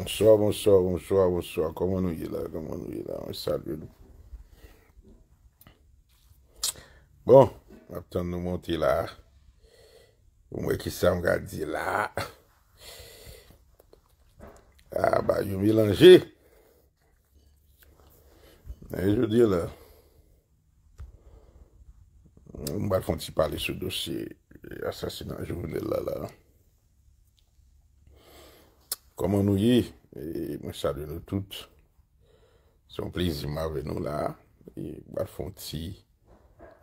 Bonsoy, bonsoy, bonsoy, bonsoy. Koman nou yi la, koman nou yi la. On salve nou. Bon, ap tan nou monti la. Ou mwen ki sa mga di la. A, ah, ba, yu milanji. E, yu di la. Mba fon ti pali sou dosi. E, asasina, yu mwen li la la. Koman nou ye, mwen sa de nou tout, son plezima ve nou la, wafonti,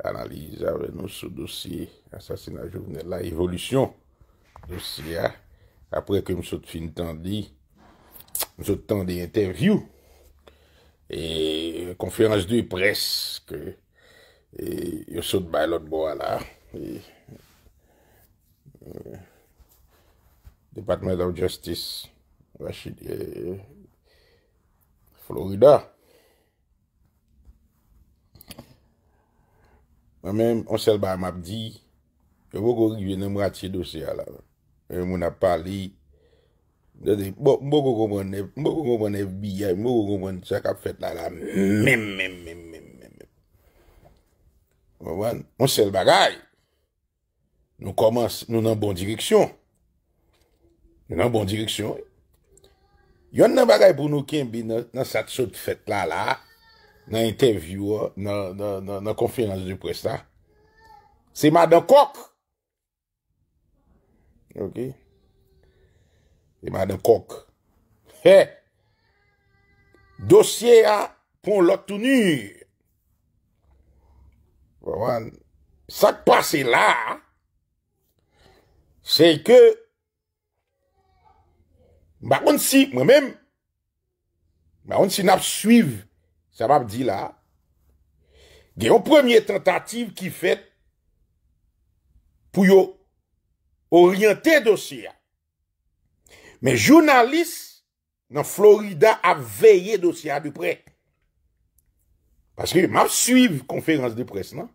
analize, ave nou sou dosye, Asasina Jouvenel, la evolusyon dosye, apre ke msot fin tan di, msot tan di interview, e konferans di preske, e yosot bay lot bo ala, e Departement of Justice, Rachid, eh, eh, Florida. Mwen men, mwen sel bay map di, yo mwen go gwenen mwen ati dosya la. Mwen ap pali, yo di, mwen go gwenen, mwen go gwenen biyay, mwen go gwenen, sak ap fet la la, men, men, men, men, men, men. Mwen, mwen, mwen sel bagay. Nou koman, nou nan bon direksyon. Nou nan bon direksyon, eh. Yon nan bagay brounouken bi nan sat sot fèt la la, nan interview, nan konferans di presta, se ma dan kok. Ok? Se ma dan kok. He! Dosye a, pon lotouni. He! Sat pase la, se ke, Mwen mwen si, mwen mèm, mwen si nap suiv sa bab di la, gen yon premier tentative ki fet pou yo oryente dosya. Men jounalist nan Florida ap veye dosya di prek. Baske mwen ap suiv konferans di pres nan.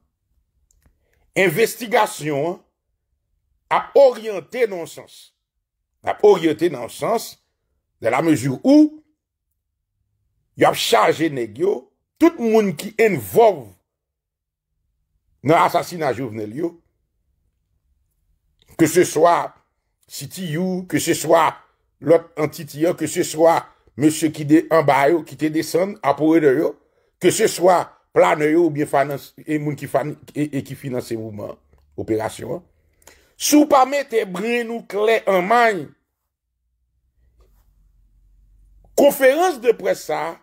Investigasyon ap oryente nan sens. De la mejou ou, yo ap chaje neg yo, tout moun ki envov nan asasina jouvnel yo, ke se swa city you, ke se swa lot antity yo, ke se swa monsye ki de ambayo, ki te desan, apowe de yo, ke se swa plane yo ou moun ki finance se moun man operasyon. Sou pa mette bre nou kle en mayn, Conférence de presse ça,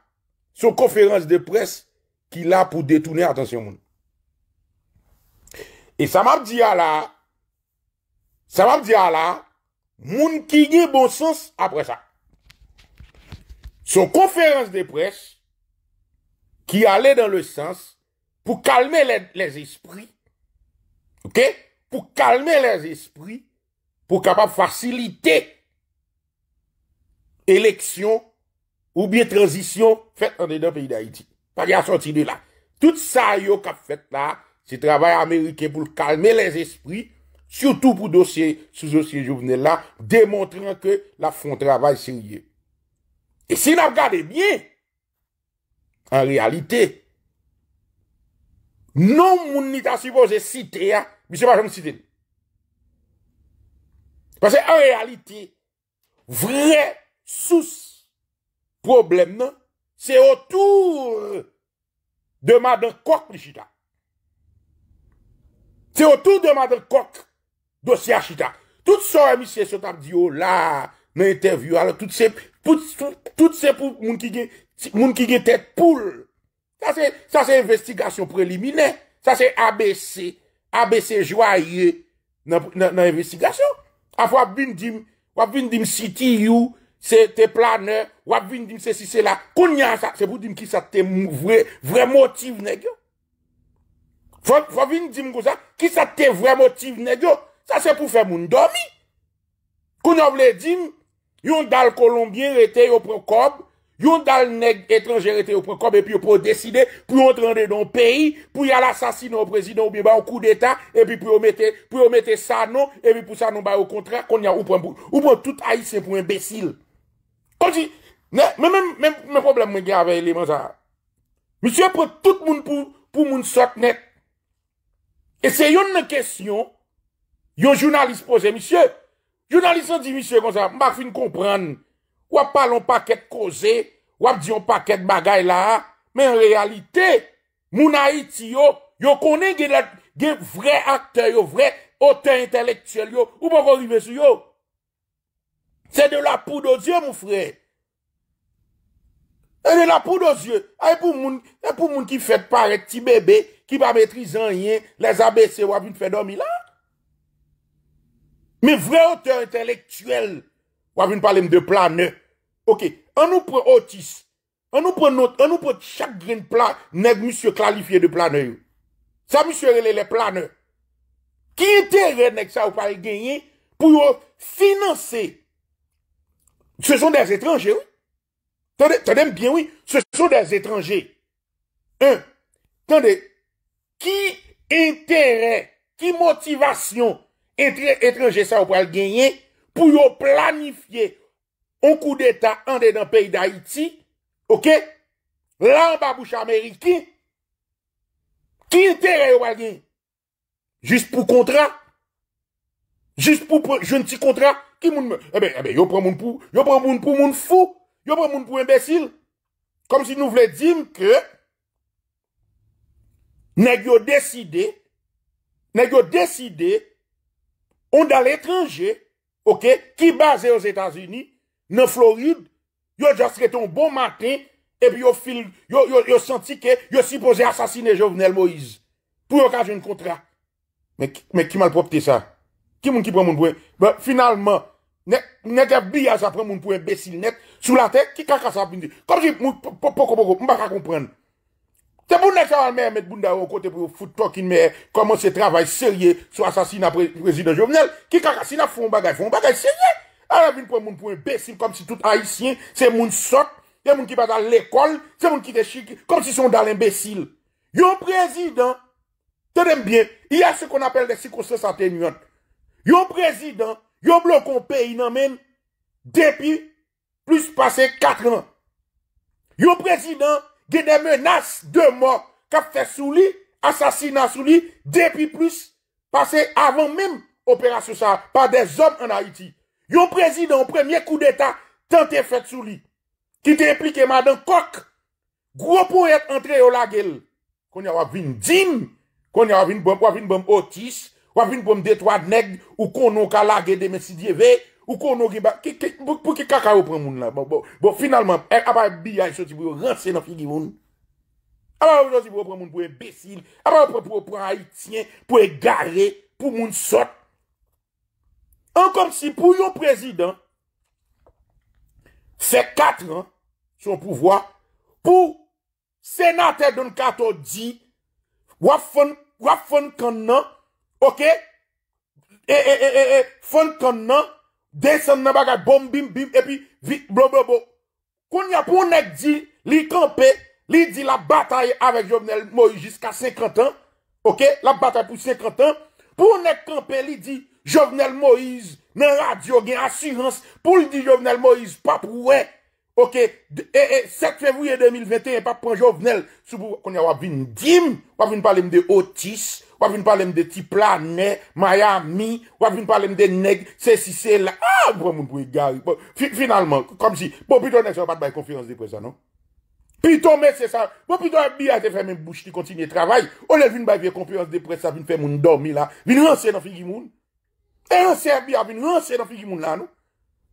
son conférence de presse qui la pour détourner et Et ça m'a dit à la, m'a dit à la, mon qui a bon sens après ça, Son conférence de presse, qui allait dans le sens pour calmer les, esprits. Ok? pour calmer les esprits pour capable faciliter, élections, ou bie transisyon fèt an de nan peyi d'Haïti. Pari a soti de la. Tout sa yo kap fèt la, se travay Amerike pou l'kalme les esprit, surtout pou dossier, sou dossier jouvnel la, demontran ke la fon travay seriè. E se na gade bie, an realite, non moun ni ta suppose site ya, mi se pa jom site di. Pase an realite, vre, sous, problem nan, se otou de madan kok li chita. Se otou de madan kok dosya chita. Tout son emisyen sotap diyo oh la nan interview ala, tout se tout se pou moun ki ge moun ki ge tet poul. Sa se investikasyon prelimine. Sa se abese abese jwaye nan investikasyon. Af wap bin dim city you Se te plane, wap vin dim se si se la kounyan sa Se pou dim ki sa te mou vre motive negyo Fon vin dim kou sa, ki sa te vre motive negyo Sa se pou fe moun domi Kounyan vle dim, yon dal kolombien rete yo prekob Yon dal neg etranje rete yo prekob E pi yo pou deside pou yon trende don peyi Pou yon asasine ou prezident ou bi ba ou kou deta E pi pou yon mette sa nou E pi pou sa nou ba yo kontre Kounyan ou pou tout aise pou imbesil kon di, mè mè mè mè mè mè problem mè gen aveye lè mè zè, misye pre tout moun pou moun sok net, e se yon nè kesyon, yon jounalist pose, misye, jounalist an di misye kon zè, mbak fin komprende, wap pale yon paket koze, wap di yon paket bagay la, men en realite, moun ha iti yo, yo konen gen vre akte yo, vre otè intelektuel yo, ou mwen kon rime su yo, Se de la pou do zye, mou frè. E de la pou do zye. E pou moun ki fet parek ti bebe, ki pa metri zan yen, lez abese wavoun fè domi la. Me vreoteur entelektuel, wavoun pale m de plane. Ok, an nou pre Otis, an nou pre not, an nou pre chak green plan, nek m sou klalifiye de plane yon. Sa m sou rele le plane. Ki yon tere nek sa wapare genyen, pou yon finanse Se son das etranje, wè? Tande, tande mbyen wè? Se son das etranje. Un, tande, ki entere, ki motivasyon etre etranje sa ou pal genye pou yo planifye ou kou deta ande dan peyi da Haiti, ok? Lan babouche Ameriki, ki entere ou pal genye? Jist pou kontra? Jist pou joun ti kontra, ki moun eh eh moun... Ebe, ebe, yo pran moun pou... Yo pran moun pou moun fou! Yo pran moun pou imbesil! Kom si nou vle di mke... Nèk yo deside... Nèk yo deside... Onda l'étranger... Ok? Ki baze os Etats-Unis... Nè Floride... Yo jastreton bon maten... Ebi yo fil... Yo senti ke yo sipoze asasine Jovenel Moïse... Pou yo kajoun kontra... Mè ki malpropte sa... Ki moun ki pren moun pouen? Finalman, netè biyaz apren moun pouen besil net, sou la te, ki kaka sa bin di. Kom si moun poko poko, mba ka kompren. Te moun netè an mè mèd boun da yo kote pou foute tok in mè, koman se travay serye, sou asasina prezident jovenel, ki kaka si na foun bagay, foun bagay serye. A la bin pren moun pouen besil, kom si tout haisyen, se moun sot, se moun ki pata l'ekol, se moun ki te chik, kom si son dal embesil. Yo prezident, te dem bien, y a se kon apel de sikos sa temuyot, Yon prezidant yon blokon peyi nan men Depi plus pase 4 an Yon prezidant gen de menas de mor Kapte sou li, asasina sou li Depi plus pase avan men operasyon sa Par de zom an Haiti Yon prezidant premye kou de ta Tante fete sou li Ki te implike madan kok Gro pou et entre yo la gel Konya wap vin din Konya wap vin bom otis wap vin pou m detwa neg, ou konon ka lage de mesidye ve, ou konon ge bak, pou ki kaka wap pran moun la, bo finalman, e, apay biyay soti pou yon rase na figi moun, apay wap pran moun pou yon besil, apay wap pran moun pou yon aytien, pou yon gare, pou moun sot, an kom si, pou yon prezident, se katran, son pouvoi, pou senate don kato di, wafon, wafon kanna, Ok, e, e, e, fon kon nan, desan nan bagay, bom, bim, bim, epi, blop, blop, blop. Kon ya pou nèk di, li kampe, li di la batay avèk Jovenel Moïse jiska 50 an. Ok, la batay pou 50 an. Pou nèk kampe, li di, Jovenel Moïse nan radyo gen asyans pou li di Jovenel Moïse, pap wè. Ok, 7 fevrouye 2021, pap pon Jovenel, sou pou kon ya wap vin dim, wap vin pale mde otis. Wav vin pale m de Tipla, Ne, Miami, wav vin pale m de Neg, Sese, Sese, la. A, ah, wav moun pou e gari. Bon, finalman, kom si. Bo, pito, nek se wapat baye konferans depresan, no? Pito, me, se sa. Bo, pito, bi a te fè men bouch ti kontinye travay. O, le vin baye konferans depresan, vin fè moun domi la. Vin ransè nan figi moun. E ransè, bi a vin ransè nan figi moun la, no?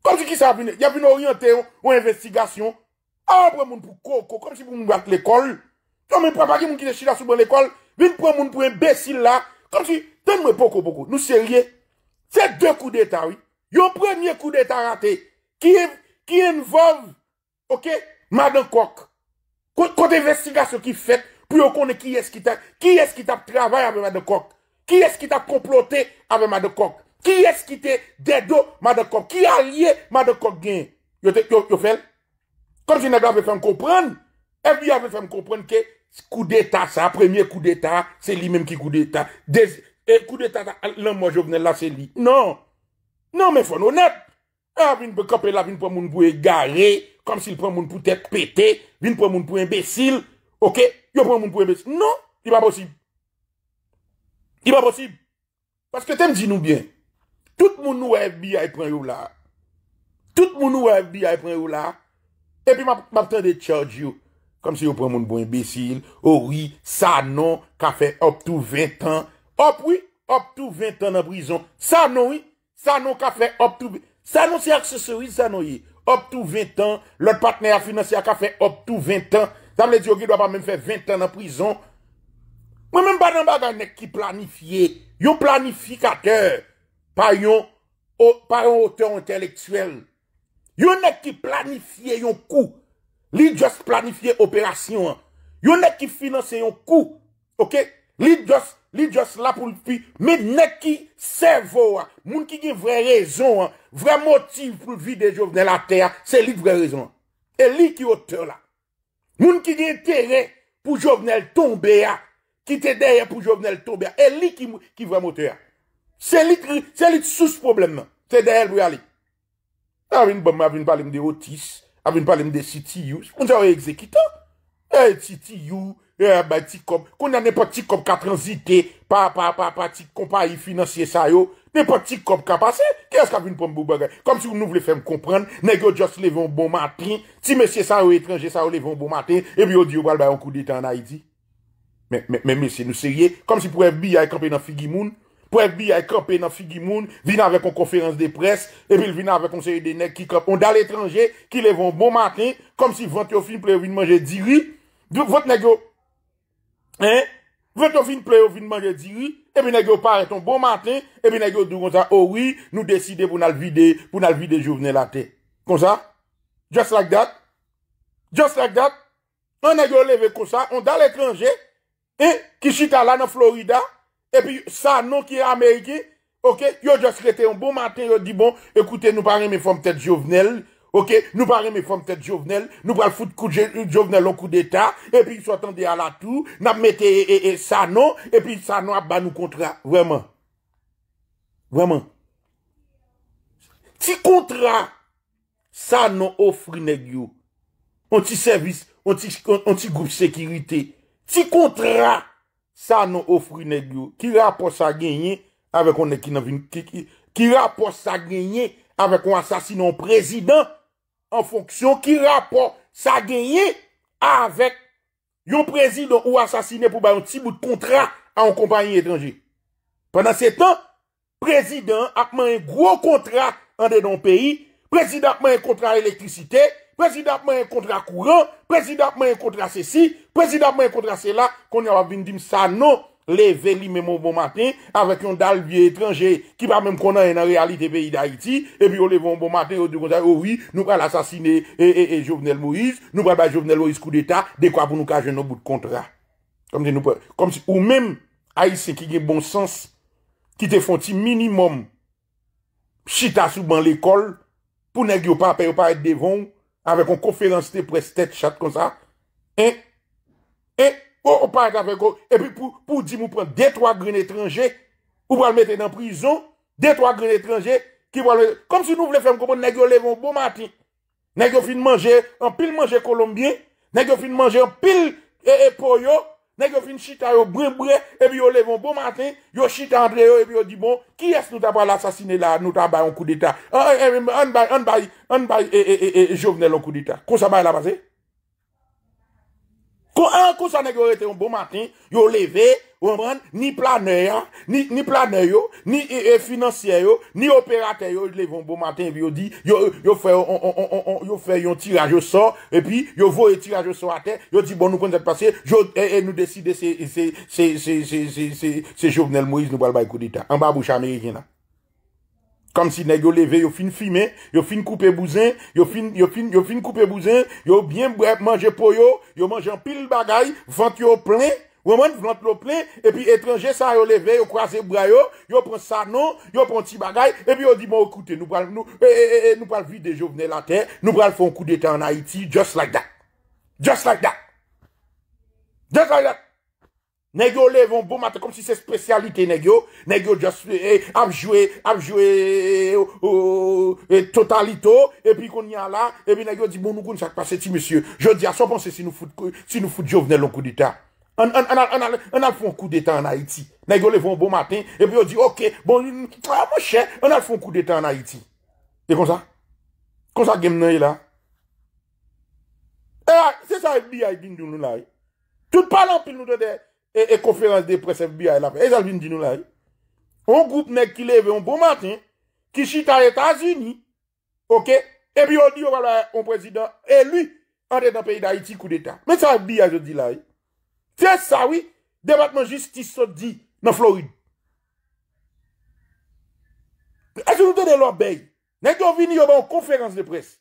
Kom si ki sa, vin, ya vin oryante ou, ou investigasyon. A, ah, wav moun pou koko, kom si pou moun wak l'ekol. Yo, men, prapa ki moun ki de Vin pren moun pou yon besil la. Kom si, ten mwen poko poko. Nou se liye, se dè kou dè ta wè. Yon premyè kou dè ta rate, ki yon vov, ok, Madokok. Kote investigasyon ki fèt, pou yon konè ki eski ta, ki eski ta travay avè Madokok. Ki eski ta komplote avè Madokok. Ki eski te dedo Madokok. Ki a liye Madokok gen. Yon fel, kom si nè vè fèm koupren, ev di avè fèm koupren ke, Kou de ta sa, premye kou de ta, se li menm ki kou de ta Kou de ta sa, lan mwen jo vnen la se li Non, non men fon onet A, ah, vin pou kope la, vin pou moun pou e gare Kom si l pou moun pou tete pete Vin pou moun pou e besil Ok, yo pou moun pou e besil Non, di ba posib Di ba posib Paske tem di nou bien Tout moun ou FB a e pren yon la Tout moun ou FB a e pren yon la E pi ma ten de charge yon Kam se yo pre moun bon imbesil. Ou wi, sa nan, ka fe ob tou 20 an. Ob wii, ob tou 20 an nan prison. Sa nan wii, sa nan ka fe ob tou 20 an. Sa nan se aksesorize, sa nan wii. Ob tou 20 an, lout patner a finanse a ka fe ob tou 20 an. Tam le diyo ki do apame fe 20 an nan prison. Mwen mwen badan bagan ne ki planifiye. Yon planifikateur, pa yon auteur entelektuel. Yon ne ki planifiye yon kou. Li jos planifiye operasyon an. Yo ne ki finanse yon kou. Ok? Li jos la pou lupi. Men ne ki sevo an. Moun ki gen vre rezon an. Vre motive pou vi de jovenel a te a. Se li vre rezon an. E li ki ote la. Moun ki gen tere pou jovenel tombe a. Ki te deye pou jovenel tombe a. E li ki vre mote a. Se li souz problem an. Te deye lupi a li. Avin balim de otis. Avine pale m de si ti you. On zare ekzekito. Eh, ti ti you. Eh, ba ti kop. Koun ya ne pot ti kop ka transite. Pa, pa, pa, pa, ti kompa yi finanseye sa yo. Ne pot ti kop ka pase. Kè eska avine pou m bou bagay? Kom si ou nou vle fèm komprende. Nèk yo just levon bon matin. Ti mesye sa yo etranje sa yo levon bon matin. Ebi yo diyo bal bayon kou de tan a yi di. Men, men, men, men, men, se nou serye. Kom si pou ebi a yi kompe nan figi moun. Webby ay krope nan figi moun, vin avè kon konferans de pres, epil vin avè kon se yede nek ki krope. Onda l'étranger, ki levon bon maten, kom si vwant yo fin plè yo vin manje diwi, vwant yo fin plè yo vin manje diwi, epil negyo pare ton bon maten, epil negyo duron sa, oh oui, nou deside pou nal vide, pou nal vide jounelate. Kon sa? Just like that? Just like that? On negyo leve kon sa, onda l'étranger, eh, ki chita la nan Florida, E pi sa nan ki e Amerike, ok? Yo just rete yon bon mater, yo di bon, ekoute, nou parem e fom tete jovenel, ok? Nou parem e fom tete jovenel, nou pal foute kou jovenel an kou deta, e pi sou atan de ala tou, nan ap mette e sa nan, e pi sa nan ap ban nou kontra, vweman. Vweman. Ti kontra sa nan ofri neg yo. Anti-servis, anti-groupe sekirite. Ti kontra sa nan. sa nou ofri negyo, ki rapor sa genye avek ou ne kinavine, ki rapor sa genye avek ou asasine ou prezident an fonksyon, ki rapor sa genye avek yon prezident ou asasine pou bayon ti bout kontra an kompanyen etranji. Pendan se tan, prezident akman en gro kontra an denon peyi, prezident akman en kontra elektrisite, prezident akman en kontra kouran, prezident akman en kontra se si, Prezidat mwen kontra se la, kon yon avindim sa non, leve li mwen bon maten, avek yon dal biye etranje, ki pa mwen konan yon realite pe yi da iti, epi yo leve yon bon maten, yo di kontra, owi, oh nou prel asasine, e, e, e, jovenel Moïse, nou prel pa jovenel Moïse kou de ta, dekwa pou nou kaje yon nou bout kontra. Kom ti nou prel, kom ti, ou men, a yi se ki gen bon sens, ki te fonti minimum, chita sou ban l'ekol, pou nek yo pa, pe yo pa et devon, avek yon konferansite prez tet, chat kon sa, en, E pou di mou pren detwa gren etranje, ou pa l mette nan prizon, detwa gren etranje, kom si nou vle fèm komon, nek yo levon bon matin, nek yo fin manje, an pil manje kolombien, nek yo fin manje an pil epoyo, eh, eh, nek yo fin chita yo bre-bre, epi yo levon bon matin, yo chita andre yo, epi yo di bon, ki es nou ta bay l asasine la nou ta bay an ah, kou eh, d'eta? An bay, an bay, an bay, e jo vne l an kou d'eta? Kon sa bay la base? Kon an kon sa nek yo rete yon bon matin, yo leve, ni planeyo, ni planeyo, ni finanseyo, ni operateyo, yo leve yon bon matin, yo di, yo fe yon tiraj yo so, e pi yo vo yon tiraj yo so a te, yo di bon nou kon zep pase, yo e nou deside se Jognel Moise nou bal bay kou dita. An ba bouche Amerikina. Kam si neg yo leve, yo fin fime, yo fin koupe bouzin, yo fin koupe bouzin, yo bien brep manje po yo, yo manje an pil bagay, vwant yo plen, waman vwant lo plen, epi etranje sa yo leve, yo kwaze bra yo, yo pon sanon, yo pon ti bagay, epi yo di bon okoute nou pral nou, ee eh, ee eh, ee, eh, nou pral vide jo vne la ten, nou pral fon kou de ten an Haiti, just like that, just like that, just like that. Nè gyo levon bon maten kom si se spesyalite nè gyo. Nè gyo just eh, apjoué, apjoué eh, oh, oh, eh, totalito. E pi kon nyan la, e pi nè gyo di, bon nou kon sa kpase ti, monsye. Je di, asan ponse si nou foute jo vnen lon kou di ta. An al foun kou di ta an Haiti. Nè gyo levon bon maten, e pi yo di, ok, bon, ah, monsye, an al foun kou di ta an Haiti. E kon sa? Kon sa gem nou yi la? E a, se sa yi bi a yi bindoun nou la yi. Tout palan pil nou do dey. E, e konferans de presse bi a la pe. E zan bin di nou la e. On goup nek ki leve on bon matin. Ki chita Etats-Unis. Ok. E bi yo di yo wala on prezident. E lui. Ande nan peyi da Haiti kou de ta. Men sa bi a yo di la e. Te sa wii. Dematman justice so di nan Floride. A yo nou te de lor beye. Nek yo vini yo ban konferans de presse.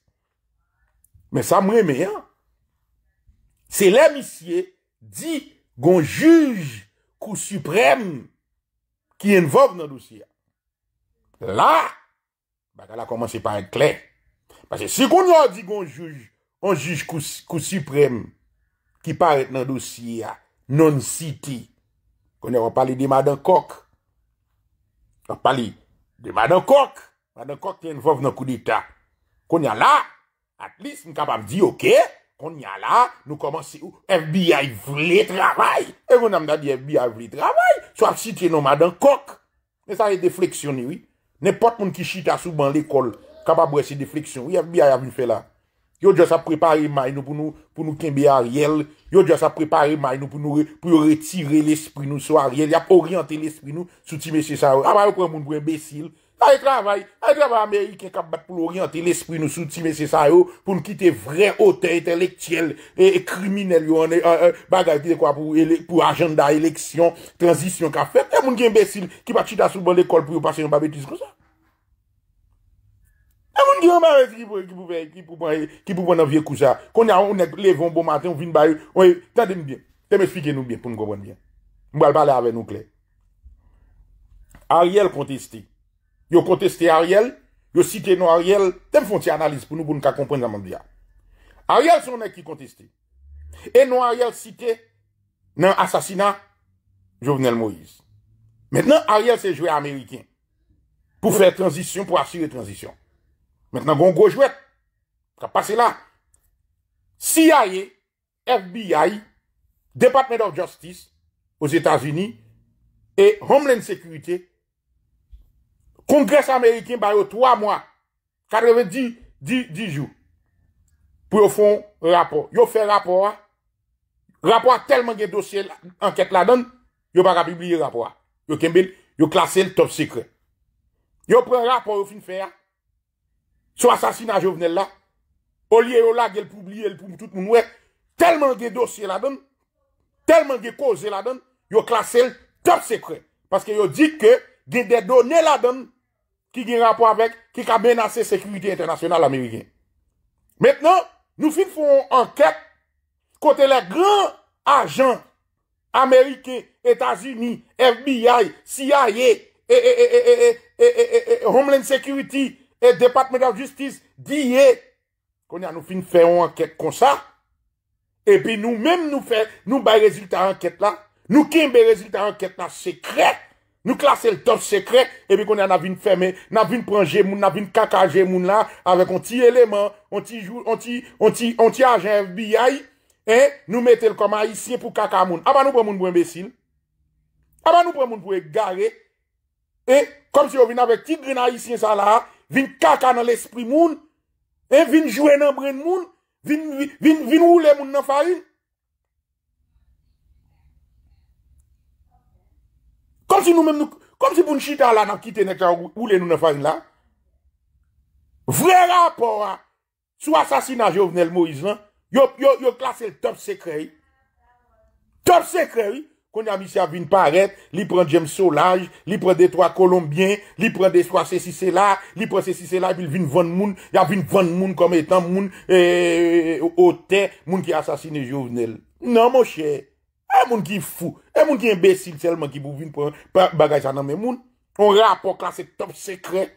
Men sa mwen me a. Se lè misye. Di lè. Gon juj kousuprem ki envov nan dosiya. La, baka la koman se parek klen. Pase se kon yo di gon juj kousuprem ki parek nan dosiya non-siti, kon yo wapali de madan kok, wapali de madan kok, madan kok ki envov nan kou dita. Kon yo la, at lis mkabam di okè, On nya la, nou komanse ou FBI vle travay. E yon nanm nan di FBI vle travay. So ap sitye nomad an kok. Nè sa yon defleksyon ni wè. Nè pot moun ki chita sou ban l'ekol kaba bwese defleksyon. Wè FBI avy fè la. Yo dja sa prepare may nou pou nou kenbe a riyel. Yo dja sa prepare may nou pou nou retire l'espri nou so a riyel. Yap oryante l'espri nou sou ti mè se sa wè. Ah, Aba yon kwen moun bwen besil. A yi travay, a yi travay me yi ke kap bat pou l'oriente l'espri nou souti mese sa yo pou n'kite vre ote, etelektiel, e kriminel yo ane, euh, euh, bagay tite kwa pou agenda, eleksyon, transisyon ka fet. E moun gen besil ki bat chita sou bon dekol pou yo pase yon babetis kon sa. E moun gen mabes ki pou pou pou nan vie kou sa. Kon yon le von bon maten, ou vin ba yo, ou yon, tante m'bien, tante m'esplike nou m'bien pou m'gobon m'bien. M'bal bala ave nou kley. A yi el kontesti. Yo konteste Ariel, yo cite non Ariel, tem fon ti analize pou nou bon ka kompren la mandia. Ariel sonnen ki konteste. E non Ariel cite nan asasina Jovenel Moïse. Mètenan Ariel se jwe Amerikien pou fè transisyon, pou asyre transisyon. Mètenan gon go jwet. Ka pase la. CIA, FBI, Department of Justice, aux Etats-Unis, et Homeland Security, Kongres Amerikien ba yo 3 mwa, 90 di jou, pou yo fon rapor. Yo fe rapor, rapor telman gen dosye enket la don, yo ba ga bibliye rapor. Yo kembel, yo klasen top sikre. Yo pren rapor yo fin fe, sou asasina jovenel la, o liye yo la gen poubliye, telman gen dosye la don, telman gen koze la don, yo klasen top sikre. Paske yo dike gen dedo ne la don, ki gen rapport avèk, ki ka menase sekuriti internasyonal amériken. Mètnen, nou fin foun anket kote la gran ajan, Amerike, Etasini, FBI, CIA, Homeland Security, Departement of Justice, diye konya nou fin fè yon anket kon sa, epi nou mèm nou fè, nou bè rezultat anket la, nou kin bè rezultat anket la sekret, Nou klasè l top sekre, epi konè nan vin fèmè, nan vin pranjè moun, nan vin kakajè moun la, avèk onti eleman, onti ajè fbi aï, e nou metè l koma isye pou kakamoun. Aba nou pran moun mwen besin, aba nou pran moun mwen gare, e kom si yo vin avèk ti grenay isye sa la, vin kaka nan l espri moun, e vin jwè nan mwen moun, vin ou lè moun nan fayn, Kom si nou mèm nou... Kom si poun chita la nan kitene chan ou lè nou nè fayn la? Vre rapor a sou asasina Jovenel Moisan yo klasel top sekre top sekre kon ya misi a vin paret li pren Jem Solaj, li pren detroi Colombien, li pren detroi se si se la li pren se si se la, vil vin von moun ya vin von moun kom etan moun eee... Eh, ote moun ki asasine Jovenel. Nan mou chè eee... E moun ki fou, e moun ki embesil selman ki bou vin pou bagay sa nan men moun. On rapo klasel top sekre.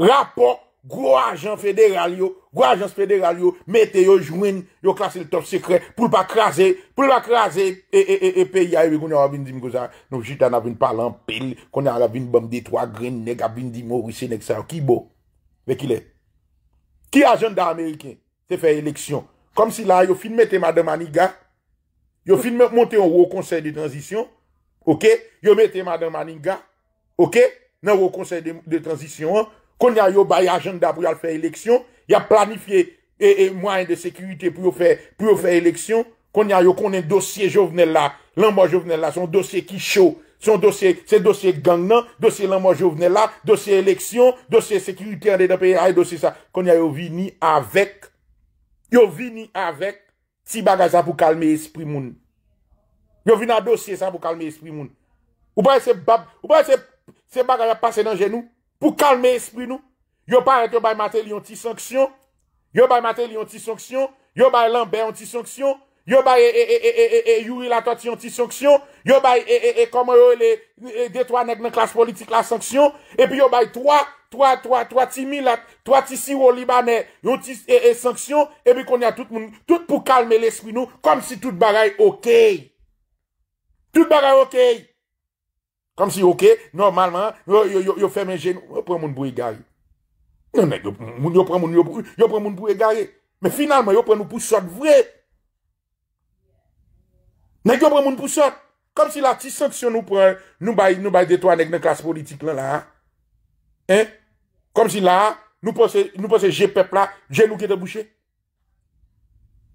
Rapo, gro ajan federal yo, gro ajan federal yo, mete yo jwen, yo klasel top sekre, pou l pa klaser, pou l pa klaser, e, e, e pe ya yon yon yon avin di mgoza, nou jit an avin palan pil, kon yon avin bom ditwa gren, nega bin di morise, nek sa yo kibo. Ve ki le? Ki ajen da Ameriken te fe eleksyon? Kom si la yo filmete madamani ga, Yo fin mek monte ou ou konsey de tranzisyon Ok, yo mette madan maninga Ok, nan ou konsey de tranzisyon Konya yo bay agenda pou yal fè eleksyon Yal planifiye e, e, Mwayen de sekirite pou yal fè Pou yal fè eleksyon Konya yo konen dosye jo vnen la Son dosye ki chou Son dosye gan nan Dosye lanman jo vnen la Dosye eleksyon, dosye sekirite Konya yo vini avek Yo vini avek Ti bagaj sa pou kalme espri moun. Yo vi nan dosye sa pou kalme espri moun. Ou pa se bagaj a pase nan genou. Pou kalme espri nou. Yo pa rete bay mater li yon ti sanksyon. Yo bay mater li yon ti sanksyon. Yo bay lan bay yon ti sanksyon. Yo bay e e e e e e e yuri la toati yon ti sanksyon Yo bay e e e e e e e komo yo le detwa nek nan klas politik la sanksyon E pi yo bay 3 3 3 3 ti mi la 3 ti si wo libanen Yo ti e e sanksyon E pi kon ya tout pou kalme l'espinou Kom si tout bagay okey Tout bagay okey Kom si okey normalman Yo yo yo yo fe menjen Yo pre moun bou e gaye non, Yo pre moun bou e gaye Me finalman yo pre moun pou son vwe Nèk yo pre moun pou sot. Kom si la ti saksyon nou pre. Nou bayi nou bayi detwa nèk nan klas politik lan la. Hein? Kom si la. Nou pose je pepla. Je nou kete bouché.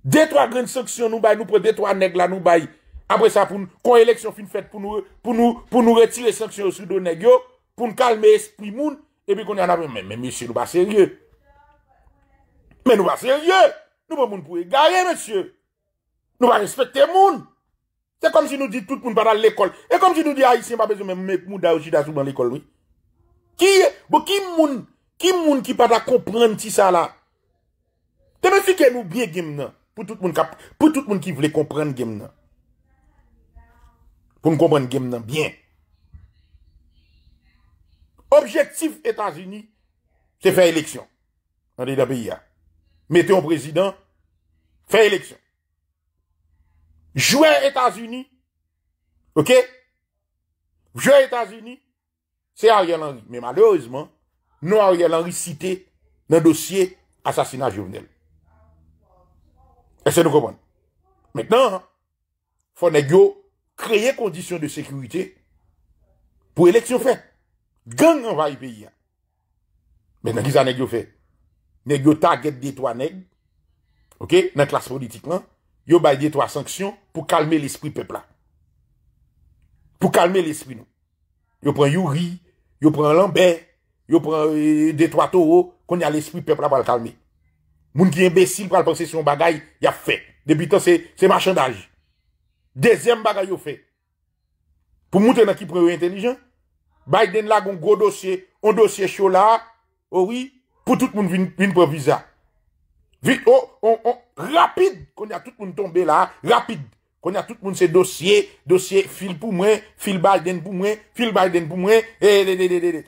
Detwa gren saksyon nou bayi. Nou pre detwa nèk lan nou bayi. Apre sa pou nou. Kon eleksyon fin fèt pou nou. Pou nou. Pou nou retire saksyon sou do nèk yo. Pou nou kalme espri moun. E pi kon yon apen. Men men men. Monsi nou ba serye. Men nou ba serye. Monsi nou ba moun pou e gare monsi. Nou ba respete moun. E kom si nou di tout ah, bon, moun padal l'ekol. E kom si nou non? di a yi sen pa bezou men mèk mou da ou si da sou ban l'ekol. Ki moun ki padal kompren ti sa la. Te mè si ke nou biye gem nan. Pou tout moun ki vle kompren gem nan. Pou m kompren gem nan. Bien. Objektif Etats-Unis. Se fè eleksyon. An dey da biya. Mète yon prezident. Fè eleksyon. Jouer Etats-Uni, ok, jouer Etats-Uni, se a rye lanri. Men malerizman, nou a rye lanri site nan dosye asasina jounel. E se nou kompon. Mwen nan, fwa negyo kreye kondisyon de sekurite pou eleksyon fe. Gang an va yi peyi an. Men nan kiza negyo fe. Negyo taget detwa neg, ok, nan klas politikman, Yo baye detwa sanksyon pou kalme l'esprit pepla. Pou kalme l'esprit nou. Yo pren yu ri, yo pren l'anbe, yo pren detwa to ou, konye l'esprit pepla wale kalme. Moun ki embesil pral pense si yon bagay, ya fe. Debitan se machandaj. Dezem bagay yo fe. Pou moun tena ki pren yon intelijan, baye den lag yon gros dosye, yon dosye chou la, oh ouwi, pou tout moun vinprevisa. Rapide kon ya tout moun tombe la Rapide kon ya tout moun se dosye Dosye fil pou mwen Fil bal den pou mwen Fil bal den pou mwen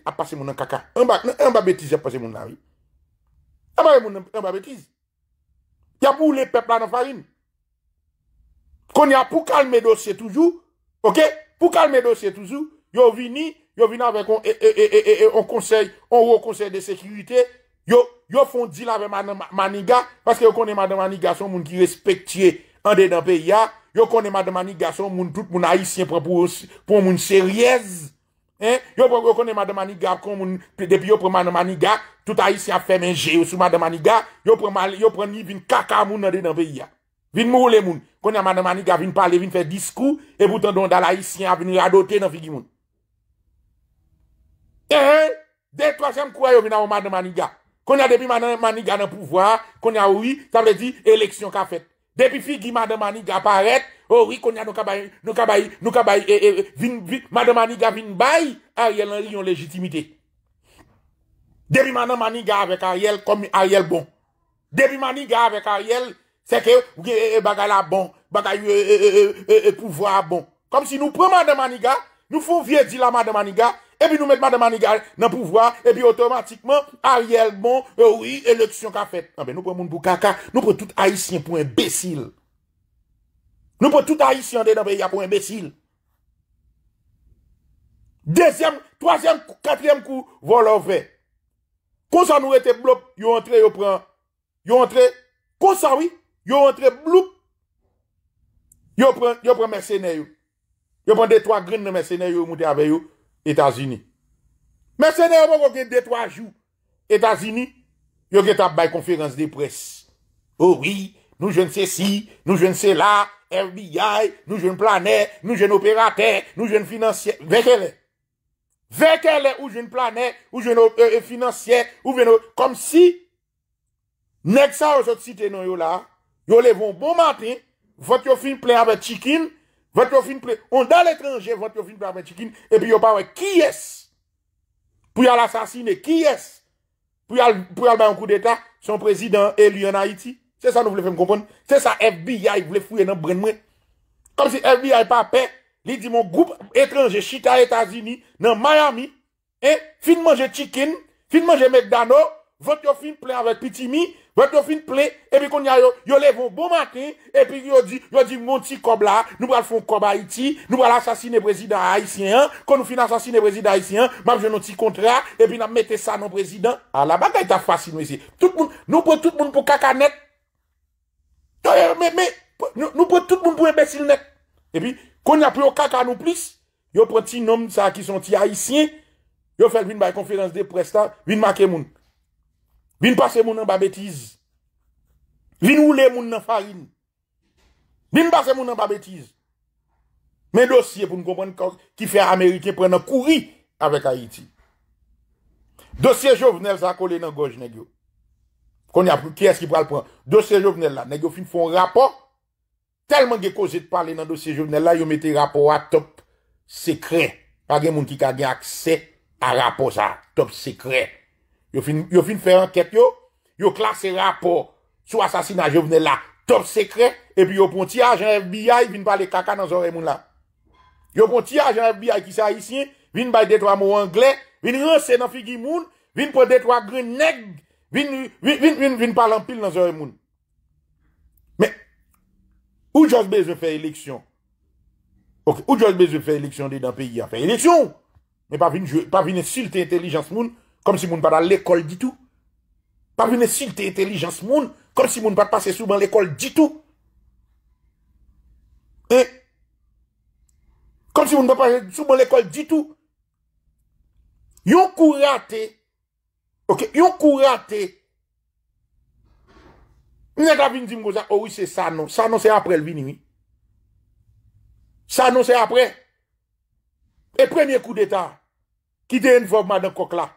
A pase moun nan kaka An ba betize a pase moun nan An ba betize Ya mou le pepla nan farine Kon ya pou kalme dosye toujou Ok pou kalme dosye toujou Yo vini yo vini avèk On konsey On wò konsey de sekirite Yo fon di la ve maniga paske yo konen maden maniga son moun ki respetye an de nan pe ya. Yo konen maden maniga son moun tout moun haisyen pou moun seryez. Yo konen maden maniga kon moun, depi yo pre manen maniga tout haisyen fè menje ou sou manen maniga yo pre ni vin kaka moun an de nan pe ya. Vin mou le moun. Konen maden maniga vin pale, vin fè diskou e boutan don dal haisyen a vin adote nan figi moun. Ehe! Dey toasyen kwa yo vin nan manen maniga Kon ya depi manan maniga nan pouvoi, kon ya oui, sa mwen de di, eleksyon ka fet. Depi fi ki manan maniga paret, oh oui, kon ya nou ka bayi, nou ka bayi, nou ka bayi, e, eh, e, eh, e, vin, vin, manan maniga vin bayi, a riyel nan riyon lejitimite. Depi manan maniga avek a riyel, kom a riyel bon. Depi manan maniga avek a riyel, seke, oui, e, e, e, bagay la bon, bagay oui, e, e, e, e, pouvoi la bon. Kom si nou pre manan maniga, nou foun vie di la manan maniga, E pi nou met mademan igal nan pouvwa E pi otomatikman, a riyel bon E euh, wii, eleksyon ah ka fet Nou pou moun bou kaka, nou pou tout aisyen pou embesil Nou pou tout aisyen de nan beya pou embesil Dezyem, tozyem, katryem kou Volovre Kousa nou rete blop, yo entre yo pren Yo entre, kousa wii Yo entre blop Yo pren, yo pren mersene yo Yo pren de twa grin de mersene yo Mou de ave yo Etats-Uni. Mè sè nè yon mò kò kèdè dè twa jù. Etats-Uni, yon kèdè tap bay konferans dè pres. Ou wè, nou jèn sè si, nou jèn sè la, FBI, nou jèn planè, nou jèn operatè, nou jèn finansyè, veke lè. Veke lè ou jèn planè, ou jèn finansyè, ou vè nò, kom si, nek sa ou sòt sitè nou yon la, yon lè von bon matè, vòt yon film plè abè Chikin, ou vè nò, Vote yo fin ple. On da l'étranger, vote yo fin ple avè Chikin. E pi yo pa wè, ki yes? Pou yal asasine, ki yes? Pou yal bè yon kou d'état? Son prezident, elu yon Haiti? Se sa nou vle fèm kompon? Se sa FBI vle fwe nan Brenwen? Kom se FBI pa pe, li di mon group étranger Chita-Etats-Unis nan Miami e fin manje Chikin, fin manje McDonald's, vote yo fin ple avè Petit Mie, Bè te fin ple, e pi kon y a yo, yo levon bon maten, e pi yo di, yo di, mon ti kob la, nou bral fon kob Haiti, nou bral asasine brezidan Haitien, kon nou fin asasine brezidan Haitien, mam jenon ti kontra, e pi nan mette sa nan brezidan, a la bagay ta fasi nou isi. Tout moun, nou pre tout moun pou kaka net, toye, eh, me, me, nou pre tout moun pou embesil net, e pi, kon y a pri yo kaka nou plis, yo pre ti nom sa ki son ti Haitien, yo fel vin ba konferans de prestan, vin make moun, Bin pase moun nan babetiz. Bin oule moun nan farin. Bin pase moun nan babetiz. Men dosye pou nou kompren kòk ki fè Amerike pren nan kouri avèk Haiti. Dosye jovenel zakole nan goj nè gyo. Kon yap, kè yè s ki pral pren? Dosye jovenel la, nè gyo fin fon rapò. Telman gè koze t'pale nan dosye jovenel la, yon mette rapò a top sekre. A gen moun ki kage aksè a rapò za top sekre. Yo fin fè anket yo, yo klase rapor, sou asasinaj yo vene la, top sekre, epi yo pon tia ajan FBI, vin pa le kaka nan zon remoun la. Yo pon tia ajan FBI ki sa isyen, vin bay detwa mou angle, vin rense nan figi moun, vin po detwa gren neg, vin palan pil nan zon remoun. Men, ou jazbe ze fè eleksyon? Ou jazbe ze fè eleksyon de dan peyi a fè eleksyon? Men pa vin insulte intelligence moun, Kom si moun pa da l'ekol di tou. Par vine silti etelijans moun. Kom si moun pa pase souman l'ekol di tou. Eh. Kom si moun pa pase souman l'ekol di tou. Yon kou rate. Ok. Yon kou rate. Mwen a da vin di mgoza. Ou oh wise sa nan. Sa nan se apre l'vinimi. Sa nan se apre. E premye kou de ta. Ki de yon fòm man an kok la.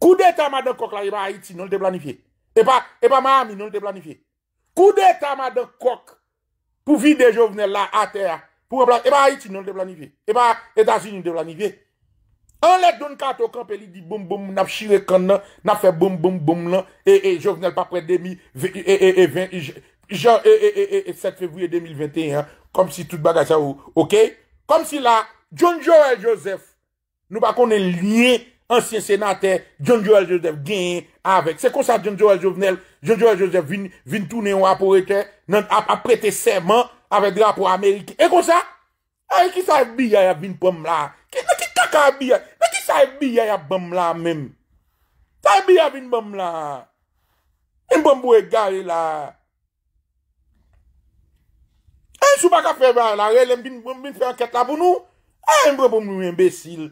Kou de ta madan kok la, e ba Haiti, non l de planifiye. E ba Miami, non l non non de planifiye. Kou de ta madan kok pou vi de jovenel la a ter. E ba Haiti, non l de planifiye. E ba Etats-Unis, non l de planifiye. An let don katokan peli di boum boum, nap chire kan nan, nap fe boum boum boum nan. E jovenel pa pre demi, e 7 februye 2021, kom si tout bagaj sa ou. Ok? Kom si la, John Joel Joseph, nou bako ne liye, ansyen senate John Joel Joseph genye avek. Se konsa John Joel Jovenel, John Joel Joseph vin toune waporete, nan ap aprete seman avek drapo Amerike. E konsa? Ah, e ki sa e biya ya vin pwem la? E ki kaka biya? E ki sa e biya ya pwem la men? Sa e biya vin pwem la? E mpwem bou e gari la? E eh, sou baka febar la, re lem bin fwen ket la pou nou? Eh, e mpwem pou mwen mbesil.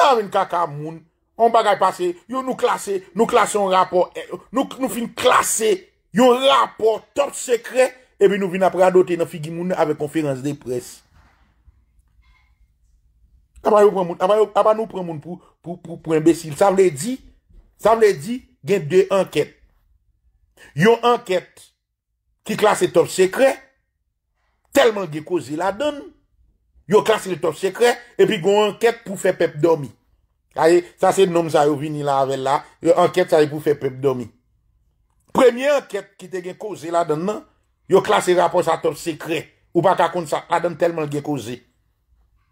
A ah, vin kaka moun. Yon bagay pase, yon nou klasé, nou klasé yon rapor, eh, nou fin klasé yon rapor top sekre, epi nou vin apre adote yon figi moun avè konferans de pres. Aba nou pren moun pou embesil. Sa vle di, sa vle di gen dè anket. Yon anket ki klasé top sekre, telman gen kozi la don, yon klasé lè top sekre, epi gon anket pou fè pep dormi. Aye, sa se nom sa yo vini la avella Yo anket sa yo pou fe pep domi Premye anket ki te gen koze la den nan Yo klasi raposa top sekre Ou pa kakoun sa, a den telman gen koze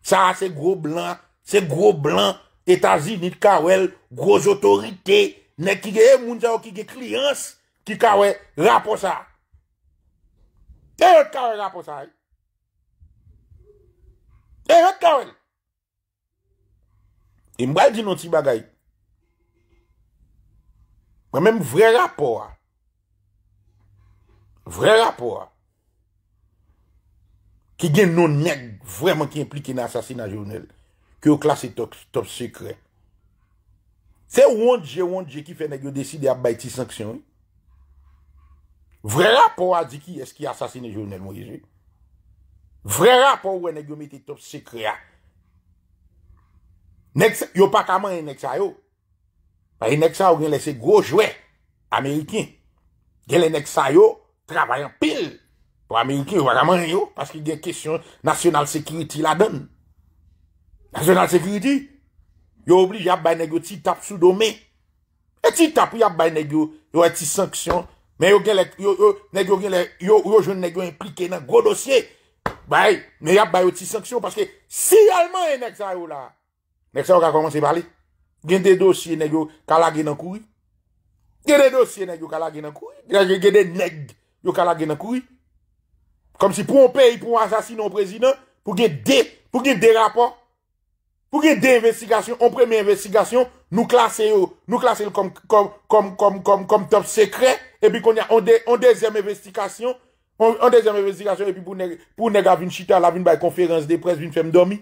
Sa se gro blan, se gro blan Etasi nit kawel, groz otorite Nek ki ge e mounja ou ki ge klians Ki kawel raposa E yon kawel raposa yi E yon kawel E mbèl di nou ti bagay. Mwen mèm vre rapor. Vre rapor. Ki gen nou neg vreman ki implik ene asasine a jounel. Ki ou klasi top sekre. Se woun dje, woun dje ki fè negyo deside a bayti sanksyon. Vre rapor a di ki eski asasine jounel mwen je. Vre rapor wè negyo meti top sekre a. Yo pa kaman eneksa yo. Eneksa yo gen lese grojwe. Amerikin. Gen leneksa yo. Travayan pil. Amerikin yo vaman yo. Paske gen kesyon national security la don. National security. Yo oubli yap bay negyo ti tap sou do me. E ti tap yap bay negyo. Yo eti sanksyon. Men yo gen lene, yo negyo gen lene. Yo joun negyo implike nan gro dosye. Men yap bay eti sanksyon. Paske si yalman eneksa yo la. Mèk sa ou ka komanse bali. Gen de dosye neg yo kalage nan koui. Gen de dosye neg yo kalage nan koui. Gen de neg yo kalage nan koui. Kom si pou an pey, pou an sasine an prezident, pou gen de, pou gen de rapor, pou gen de investikasyon, an preme investikasyon, nou klasè yo, nou klasè yo kom, kom, kom, kom, kom top sekre, epi kon ya an dezem investikasyon, an dezem investikasyon, epi pou neg avin chita la, avin bay konferans de pres, avin fem domi.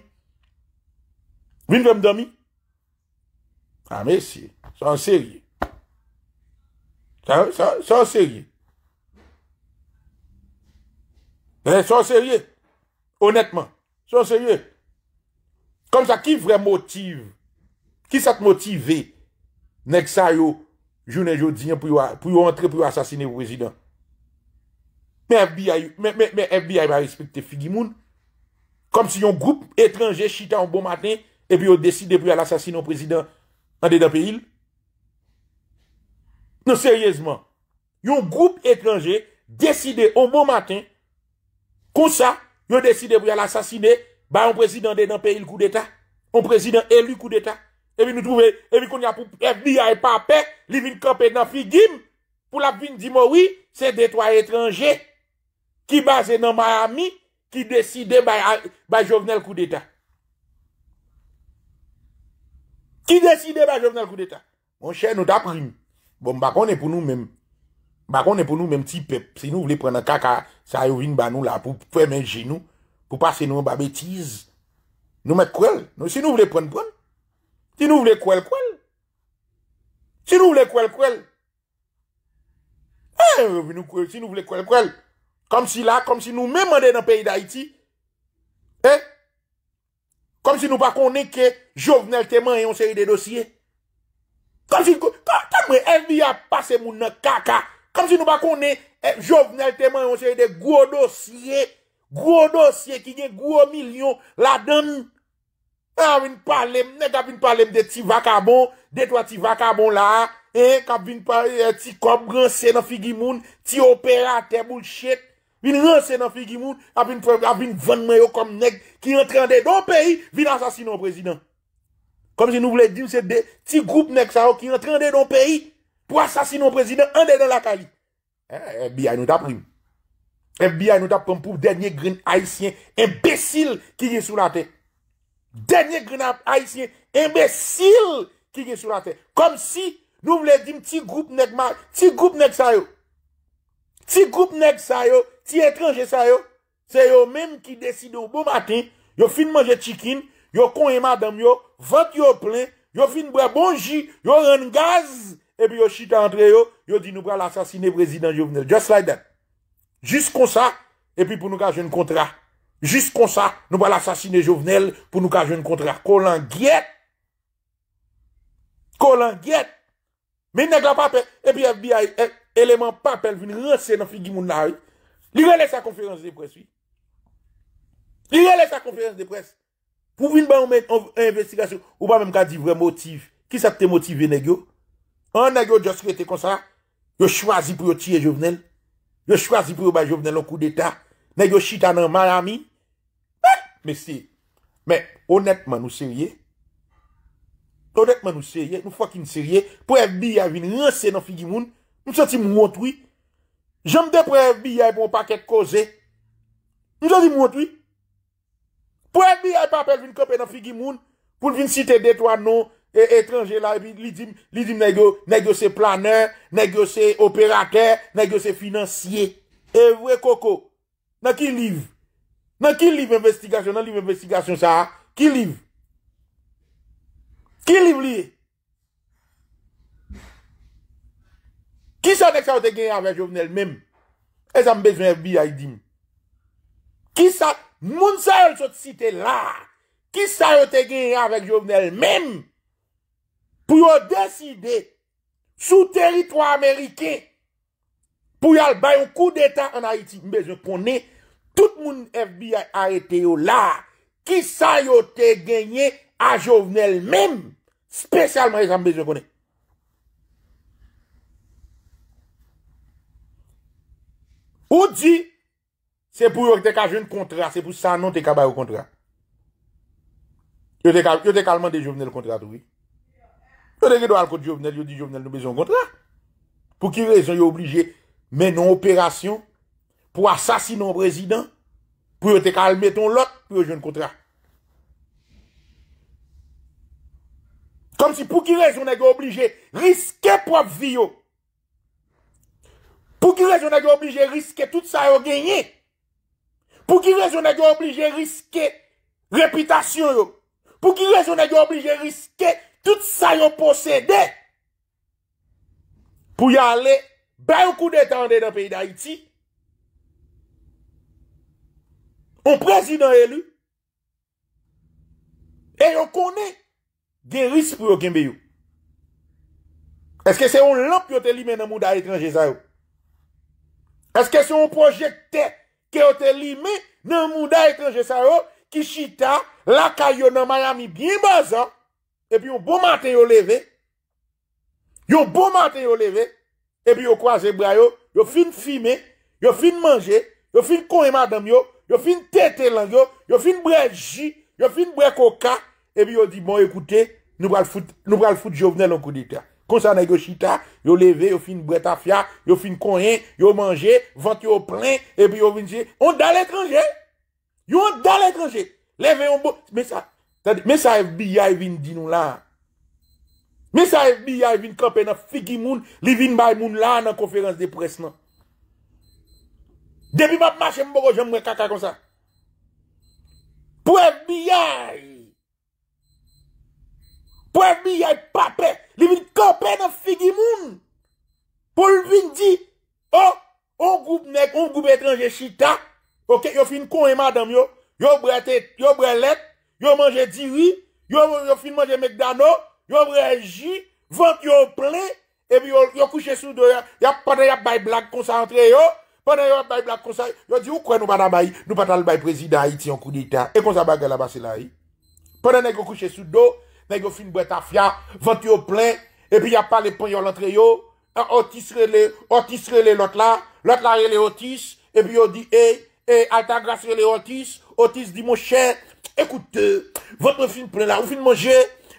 Mwen ve mdami? A, ah, mesye. San serye. San serye. San serye. Honetman. San serye. Kom sa ki eh, vre motive? Ki sa te motive? Nek sa yo jounen joudin pou yo entre, pou yo asasine wou rezidant. Men FBI yon, men FBI yon a respekte figi moun. Kom si yon group etranje chita yon bon maten, E pi ou deside pou yal asasine ou prezident An dedan pe il Non seriezman Yon groupe etranje Deside ou bon matin Kon sa, yon deside pou yal asasine Ba yon prezident dedan pe il kou deta Yon prezident elu kou deta E vi nou trouve, e vi kon ya pou E vi a e pape, li vi kope nan figim Pou la vin di mo wii Se detwa etranje Ki base nan ma ami Ki deside ba joknen kou deta Ki deside ba jop nan kou deta? Bon, chè, nou ta primi. Bon, bakon e pou nou men. Bakon e pou nou men ti pep. Si nou vle prenen kaka, sa yo vin ban nou la pou premen genou. Pou pase nou an ba betiz. Nou met kwel. Si nou vle prenen bon. Si nou vle kwel, kwel. Si nou vle kwel, kwel. Eh, si nou vle kwel, kwel. Kom si la, kom si nou men mwade nan peyi da iti. Eh. Eh. Kom si nou pa konen ke jovnel teman yon seri de dosye. Kom si nou pa konen ke eh, jovnel teman yon seri de gwo dosye. Gwo dosye ki nye gwo milyon la den. A win palem, ne kap win palem de ti vakabon, de toa ti vakabon la. E kap win palem eh, ti kom grense nan figi moun, ti operate moun chet. vin rense nan figi moun, ap vin venman yo kom neg, ki entran de don peyi, vin ansasino prezident. Kom si nou vle dim se de ti group neg sa yo, ki entran de don peyi, pou ansasino prezident, ande de la kali. Eh, FBI nou taprim. FBI nou taprim pou denye grin haisyen, embesil ki gen sou late. Denye grin haisyen, embesil ki gen sou late. Kom si nou vle dim ti group neg sa yo, Ti group nek sa yo, ti etranje sa yo, se yo menm ki deside ou bou matin, yo fin manje chikin, yo kon e madam yo, vot yo plen, yo fin bre bonji, yo ren gaz, epi yo chita entre yo, yo di nou bre l'assassine prezident jovenel. Just like that. Jus kon sa, epi pou nou kaje un kontra. Jus kon sa, nou bre l'assassine jovenel, pou nou kaje un kontra. Ko l'angyet! Ko l'angyet! Men nek la pape, epi FBI, epi FBI, Eleman papel vini rense nan figi moun nari. Li re les a konferans de pres. Li re les a konferans de pres. Ou vin ba ou men, ou ba men gadi vre motive. Ki sa te motive negyo? Ou negyo just kwe te konsa? Yo chwazi pou yo tire jovenel? Yo chwazi pou yo ba jovenel an kou deta? Negyo chita nan marami? Ha! Eh, Mesi. Me, honetman nou serye. Honetman nou serye. Nou fwakin serye. Pou FB ya vini rense nan figi moun, Mwen soti mwen wotwi. Jom depre FBI pou an paket koze. Mwen soti mwen wotwi. Pre FBI pa apel vin kope nan figi moun. Pou vin site detwa nan etranje la. Li dim negose planeur, negose operater, negose financier. E vwe koko. Nan ki liv? Nan ki liv investikasyon? Nan liv investikasyon sa? Ki liv? Ki liv liye? Ki sa yote genye avek jovenel mem? E zan bezwen FBI dim. Ki sa, moun sa yote sote site la, ki sa yote genye avek jovenel mem, pou yo deside, sou teritwa Amerike, pou yo albayon kou deta an Haiti, mbezen konen, tout moun FBI a ete yo la, ki sa yote genye avek jovenel mem, spesyalman e zan bezwen konen. Ou di, se pou yo te ka joun kontrat, se pou sa nan te ka bayo kontrat. Yo te kalman de jovenel kontrat oui. Yo te ki do al kote jovenel, yo di jovenel nou bezon kontrat. Pou ki rezon yo oblige menon operasyon pou asasinon prezident, pou yo te kalme ton lot, pou yo joun kontrat. Kom si pou ki rezon yo oblige riske prop vyo. Pou ki rezonan yo oblije riske, tout sa yo genye. Pou ki rezonan yo oblije riske, repitasyon yo. Pou ki rezonan yo oblije riske, tout sa yo posede. Pou ya ale, bè yon kou de tande nan peyi da iti. On prezi nan elu. E yon konen gen riske pou yo genbe yo. Eske se yon lop yo te li men nan mou da etranje zayou. Eske se ou projekte ke ou te lime nan mouda ekranje sa yo ki chita la kayo nan mayami bin bazan. E pi ou bon mate yo leve. Yo bon mate yo leve. E pi ou kwa ze bra yo. Yo fin fime. Yo fin manje. Yo fin kou e madame yo. Yo fin tete lan yo. Yo fin breji. Yo fin bre koka. E pi yo di bon ekoute nou bral foute jo vene lankou di ta. Kon sa negoshita, yo leve, yo fin breta fya, yo fin koyen, yo manje, vant yo plen, epi yo vinje. On da l'etranje. Yo on da l'etranje. Leve yon bo. Me sa, me sa FBI vin di nou la. Me sa FBI vin kope nan figi moun, li vin bay moun la nan konferans depresman. Depi map mache mbogo, jem mwen kaka kon sa. Pou FBI. FBI. Pwèv bi yè papè. Li mi kòpè nan figi moun. Pol bin di. O, oh, o oh, groub nek, o oh, groub etranje chita. Ok, yo fin kon e madam yo. Yo bre let, yo manje divi. Yo fin manje mèk dano. Yo bre jy, vant yo ple. E bi yo kouche sou do. Ya pwèdè yè bay blak konsantre yo. Pwèdè yè bay blak konsantre. Yo di ou kwen nou bada bayi. Nou patan l bayi prezida yi ti yon kou di ta. E kon sa bagè la basè la yi. Pwèdè nek yo kouche sou do. Nèk yo fin bwè ta fya, vant yo plè, epi ya pa le pwè yo lantre eh, eh, yo, an otis re lè, otis re lè lot la, lot la re lè otis, epi yo di, e, eh, e, an ta glas re lè otis, otis di mou chè, ekoute, vant mwen fin plè la,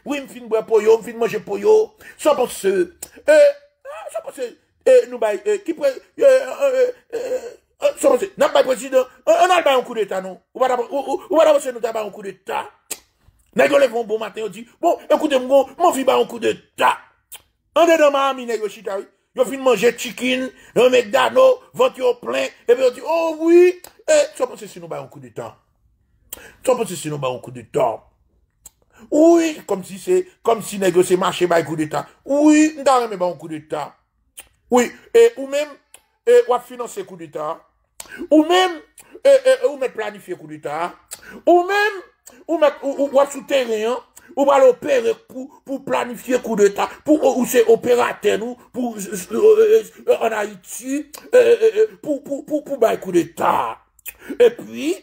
mwen fin mwè pou yo, mwen fin mwè pou yo, sa bon se, e, sa bon se, e, nou bay, e, ki pre, e, e, e, sa bon se, nan bay prezident, an al bay an kou de ta nou, ou wadabon se nou tabay an kou de ta, Nèk yo levon bon maten, yo di, bon, ekoute mgon, moun fi bayon kou de ta. An de doma, mi nèk yo chita, yo fin manje chikin, yon mèk dano, vant yo plen, epè yo di, oh oui, e, tso ponses se nou bayon kou de ta. Tso ponses se nou bayon kou de ta. Ouye, kom si sè, kom si nèk yo se mache bayon kou de ta. Ouye, mda remè bayon kou de ta. Ouye, e, ou mèm, e, wap finanse kou de ta. Ou mèm, e, e, ou mè planifiye kou de ta. Ou mèm, Ou wap sou teren Ou wap lopere pou planifye kou de ta Ou se lopere a ten Ou anayi ti Pou bay kou de ta E pi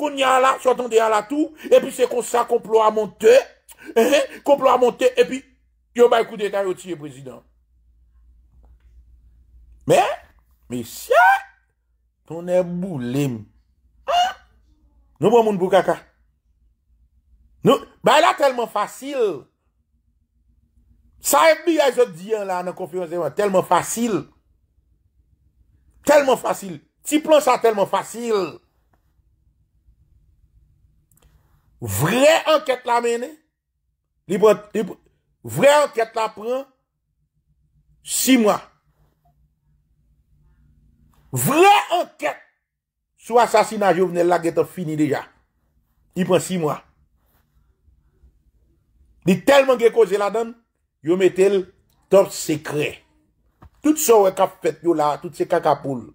Koun yala, sou atonde yala tout E pi se kon sa komplo a monte Komplo a monte E pi yo bay kou de ta yo ti e prezident Men Mesya Ton e mbou lem Noun bon, moun mbou kaka Nou, ba y la telman fasil. Sa et mi y a y zot diyan la nan konfiyon zeyman. Telman fasil. Telman fasil. Ti plon sa telman fasil. Vre enket la menen. Vre enket la pren. Si mwa. Vre enket. Sou asasina jovnel la geto fini deja. Y pren si mwa. Ni telman ge koze la dan, yo metel top sekre. Tout se wè kaf pet yo la, tout se kaka poule.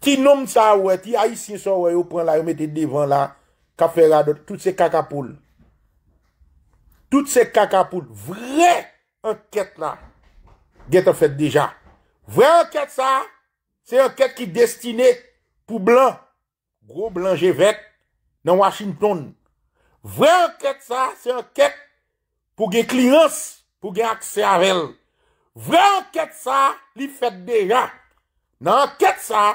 Ti nom sa wè, ti a yisi se wè, yo metel devan la, tout se kaka poule. Tout se kaka poule, vre an ket la, ge te fet deja. Vre an ket sa, se an ket ki destine pou blan, gro blan jevet, nan Washington. Vre an ket sa, se an ket pou gen kliyans, pou gen akse avèl. Vre anket sa, li fet de ya. Nan anket sa,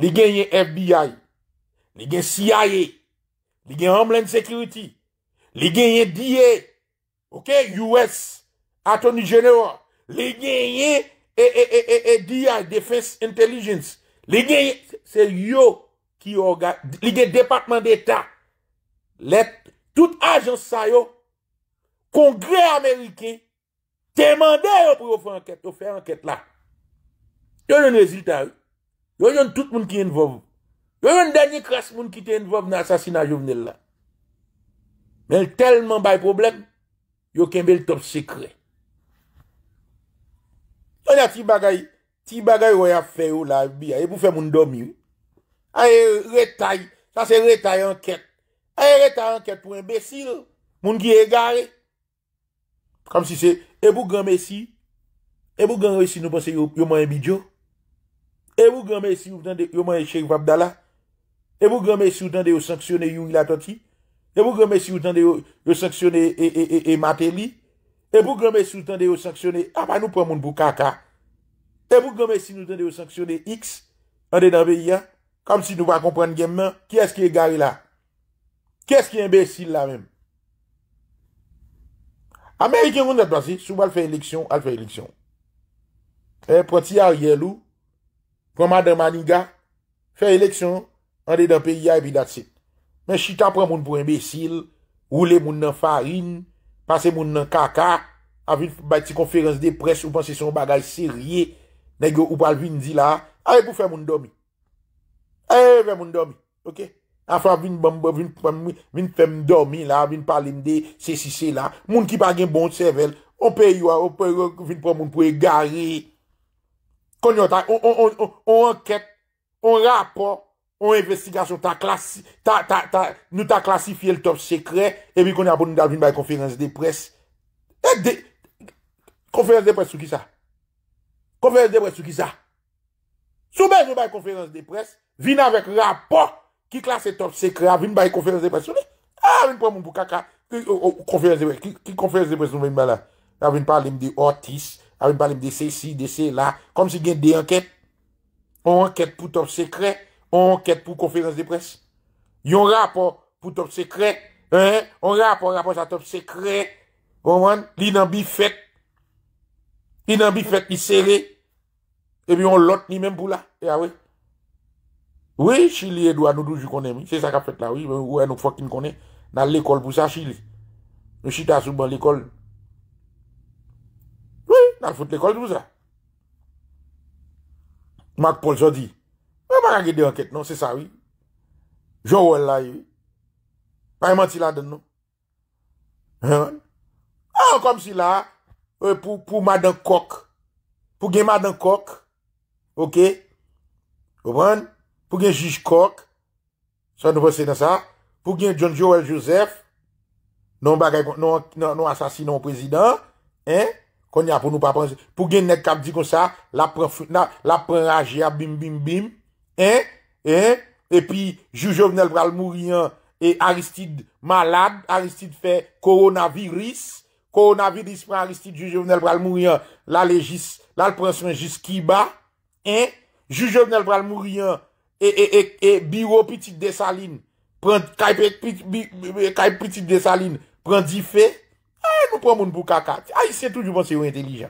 li genye FBI, li gen CIA, li gen Homeland Security, li genye DA, US, Attorney General, li genye EDI, e, e, e, Defense Intelligence, li genye, se yo, ki yo, li genye Departement d'Etat, tout agens sa yo, Kongre Amerike temande yo pou yo fè anket, yo fè anket la. Yo yon rezultat yo, yo yon tout moun ki yon vop, yo yon danyi kras moun ki te yon vop nan sasina jounel la. Men telman bay problem, yo kembe l top sekre. Yo yon ti bagay, ti bagay woy a fè yo la bi, aye pou fè moun domi yo. Aye retaj, sa se retaj anket, aye retaj anket pou embesil, moun ki e gare. Kom si se, e bou gwa mesi, e bou gwa mesi nou panse yo mwenye bidyo, e bou gwa mesi nou tan de yo mwenye Cheikh Vabdala, e bou gwa mesi nou tan de yo sanksyone Younil Atoti, e bou gwa mesi nou tan de yo sanksyone Emateli, e bou gwa mesi nou tan de yo sanksyone Abanou Pramoun Boukaka, e bou gwa mesi nou tan de yo sanksyone ah, X, an de Naveya, kom si nou va kompren gen men, ki eske gare la, ki eske embensil la menm, Amerike moun net basi, soubal fè eleksyon, al fè eleksyon. E, proti a riyelou, proma dè maniga, fè eleksyon, an de dè pè yè, epi dat se. Men chita pran moun pou embesil, roule moun nan farin, pase moun nan kaka, avi bè ti konferans de pres, ou pan se son bagaj serye, negyo ou pal vindi la, alè e pou fè moun domi. Alè, e fè moun domi, ok? Afwa vin fem domi la, vin palim de se si se la. Moun ki pa gen bon sevel. Ope ywa, ope vin pou moun pou e gare. Kon yon ta, on anket, on rapo, on investikasyon. Nou ta klasifiye l top sekre. E vi kon yon apon nou dal vin bay konferans de pres. E konferans de pres sou ki sa? Konferans de pres sou ki sa? Soubez ou bay konferans de pres, vin avek rapo. Kik la se top sekre avin ba yon konferans depresyon li? Ah, avin pa moun pou kaka konferans depresyon. Kik konferans depresyon avin ba la? Avin pa alim de otis, avin pa alim de se si, de se la. Kom si gen de anket. On anket pou top sekre, on anket pou konferans depresyon. Yon rap pou top sekre, on rap pou rap pou sa top sekre. Bon, l'inan bi fet, l'inan bi fet mi sere. E bi yon lot ni menm pou la, ya e, ah, wey. Oui, chile edwa nou doujou konen mi. Se sa ka fet la, oui. Ou e nou fokin konen nan l'ekol pou sa chile. Nou chita sou ban l'ekol. Oui, nan fote l'ekol pou sa. Mat Paul so di. Ou man a gede anket nou, se sa, oui. Jou ou el la, oui. Pa yon man sila den nou. Ha, an kom sila. Ou pou madan kok. Pou gen madan kok. Ok. Gopan. Gopan. Pou gen Jouj Kork, sa nou vese nan sa, pou gen John Joel Joseph, nou asasin nou prezident, pou gen Netcap di kon sa, la pren raje a bim bim bim, e pi Jouj Ovenel pral mouri an, e Aristide malade, Aristide fe koronavirus, koronavirus pre Aristide Jouj Ovenel pral mouri an, la prensman jis kiba, Jouj Ovenel pral mouri an, E, e, e, e biro piti desaline Kayp piti desaline Prendi fe Ay nou promoun pou kaka Ay se tout jou bon se yon entelijan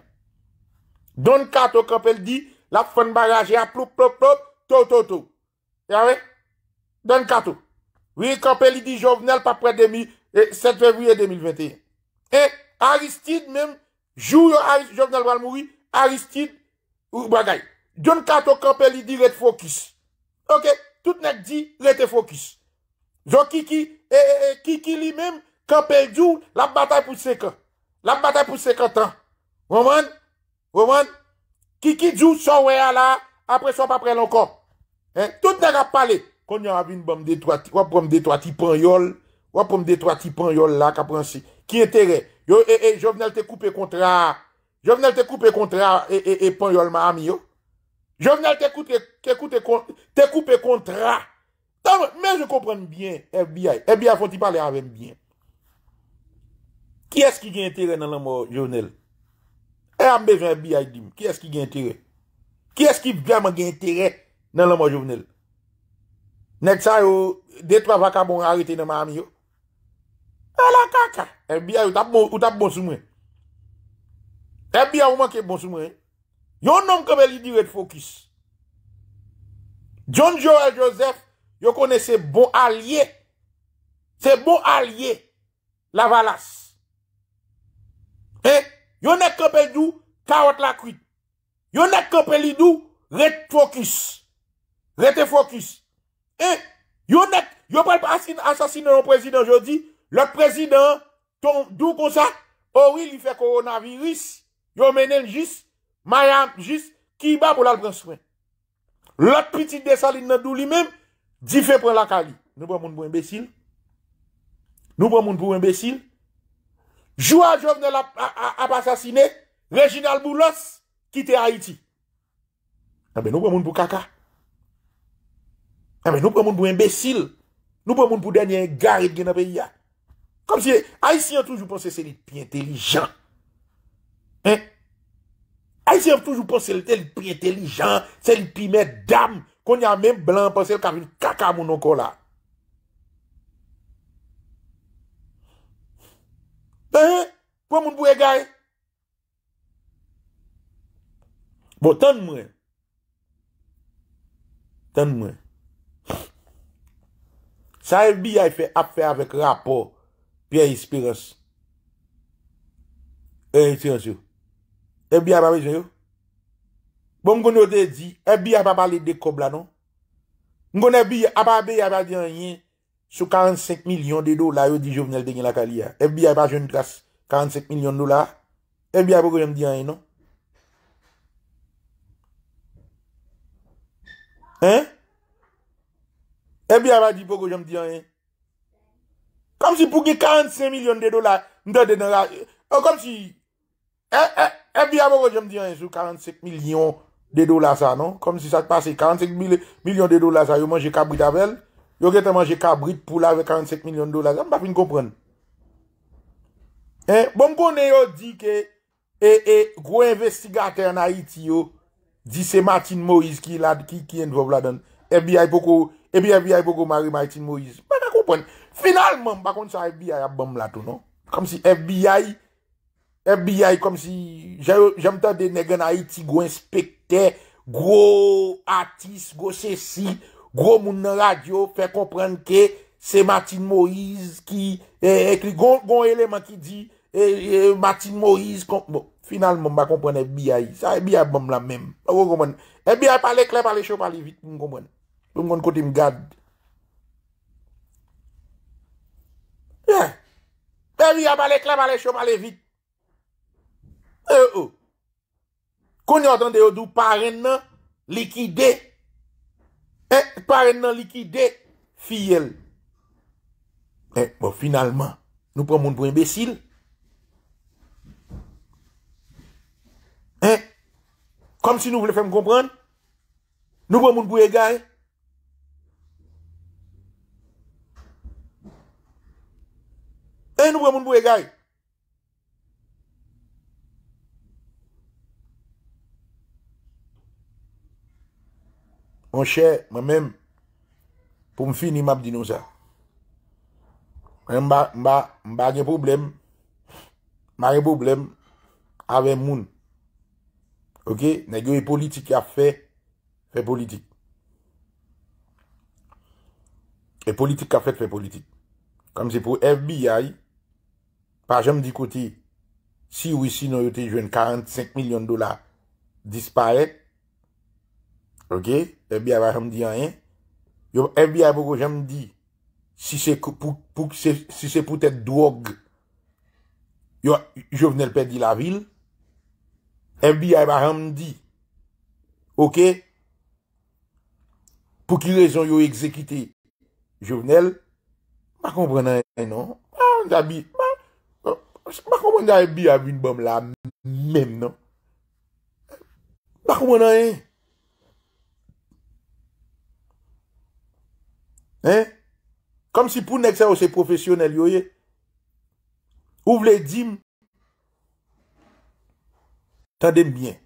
Don Kato Kampel di La fon bagaje a plop plop plop To to to Don Kato Kampel di Jovenel pa pre demi 7 fevriye 2021 Aristide men Jou Jovenel Valmouri Aristide Don Kato Kampel di Red Focus Ok, tout nèk di, lè te fokus. Jò kiki, e e e, kiki li mèm, kèm pèl djou, lèm batay pou sekant. Lèm batay pou sekant an. Wouwèn? Wouwèn? Kiki djou, son wè a la, apre son paprel an kom. Tout nèk a pale, kon nè a avin bèm detwati, wèb bèm detwati pan yòl, wèb bèm detwati pan yòl la, ki e tere, e, e, jò vènel te koupe kontra, jò vènel te koupe kontra, e e e pan yòl ma amiyo, Jouvenel te koupe kontra. Men je kompren bien FBI. FBI fon ti pale avem bien. Kye eski gen teren nan laman jouvenel? E ambejen FBI dim? Kye eski gen teren? Kye eski vreman gen teren nan laman jouvenel? Net sa yo detwa vaka bon harite nan mami yo? E la kaka. FBI ou tap bon soumen. FBI ou manke bon soumen? Yon nan kepe li di wet fokus. John Joel Joseph, yo kone se bo alye. Se bo alye. Lavalas. E, eh, yon ek kepe li du kawat la kwit. Yon ek kepe li du wet fokus. Wete fokus. E, eh, yon ek, yon pe asasine yon prezident jodi, lak prezident, ton dou konsa, ori li fe koronavirus, yon menen jis, Mayan, jist, ki ba pou lal pren souen. Lot pitit desa li nan dou li men, di fe pren lakali. Nou pre moun pou embesil. Nou pre moun pou embesil. Joua jovne la ap asasine, Reginald Boulos, kite Haiti. A be nou pre moun pou kaka. A be nou pre moun pou embesil. Nou pre moun pou denye garit gen ap e ya. Kom si, Haitian toujou pon se se li pi entelijan. Hein? Ay sèm toujou pou sèl tèl pre-tèlijan, sèl pi mè dam, kon yon mèm blan pou sèl kapil kaka moun anko la. Eh, pou moun bou e gay? Bo, tan mwen. Tan mwen. Sa e bi a y fè ap fè avèk rapo, pi e ispirans. Eh, ti ansou. FB ap ap wè zè yo? Bon mwen kon yo te di, FB ap ap pale de kob la non? Mwen kon FB ap ap be ap ap di an yin, sou 45 milyon de dola yo di jovnel den yin la kalya. FB ap ap jouni kase, 45 milyon dola. FB ap ap gojèm di an yin non? Hè? FB ap ap di po gojèm di an yin? Kom si pou ge 45 milyon de dola, mwen te den la, o oh, kom si, hè, eh, hè, eh, FBI bako jom di an sou 45 milyon de dola sa, non? Kom si sa te pase. 45 milyon de dola sa, yo manje kabrit avèl. Yo gen te manje kabrit pou lave 45 milyon de dola sa. M pa fin kompren. Eh, bon kon yo di ke, eh, eh, gro investigater na iti yo, di se Martin Moïse ki lad, ki, ki, envo vladan. FBI poko, FBI poko mari Martin Moïse. M pa fin kompren. Finalman, bakon sa FBI ap bom la tou, non? Kom si FBI... FBI kom si... Jèm tè de negè nan Haiti gò inspectè, gò atis, gò sèsi, gò moun nan radyo fè komprèn kè se Matin Moïse ki ekri e, gò eleman ki di e, e, Matin Moïse kon... Bon, final mò mba komprèn FBI. Sa FBI bom la mèm. FBI pa lè klem pa lè chò pa lè vit mwen komprèn. Mwen kon kote m'gade. Eh! FBI pa lè klem pa lè chò pa lè vit. E Kon yo atande yo dou parend nan likide e, Parend nan likide Fiyel e, Bon finalman Nou pran moun bou embesil Kom si nou vle fèm kompran Nou pran moun bou e gay Nou pran moun bou e gay Mwen chè, mwen men, pou m fin ni map dinoza. M ba ge problem, m ba ge problem ave moun. Ok, negyo e politik a fè, fè politik. E politik a fè, fè politik. Kom se pou FBI, pa jèm di kote, si ou isi nou yote jwen 45 milyon dola disparek, Ok, FBI va ramdi an yon. FBI va ramdi, si se pou tèd drog, yo, jovenel pèdi la vil, FBI va ramdi. Ok, pou ki lèzon yo ekzekite, jovenel, ma kompwè nan yon, non? Ma kompwè nan FBI avy un bom la mèm, non? Ma kompwè nan yon, Eh, kom si pou nèk sa yo se profesyonel yo ye, ou vle dim, ta dem bien,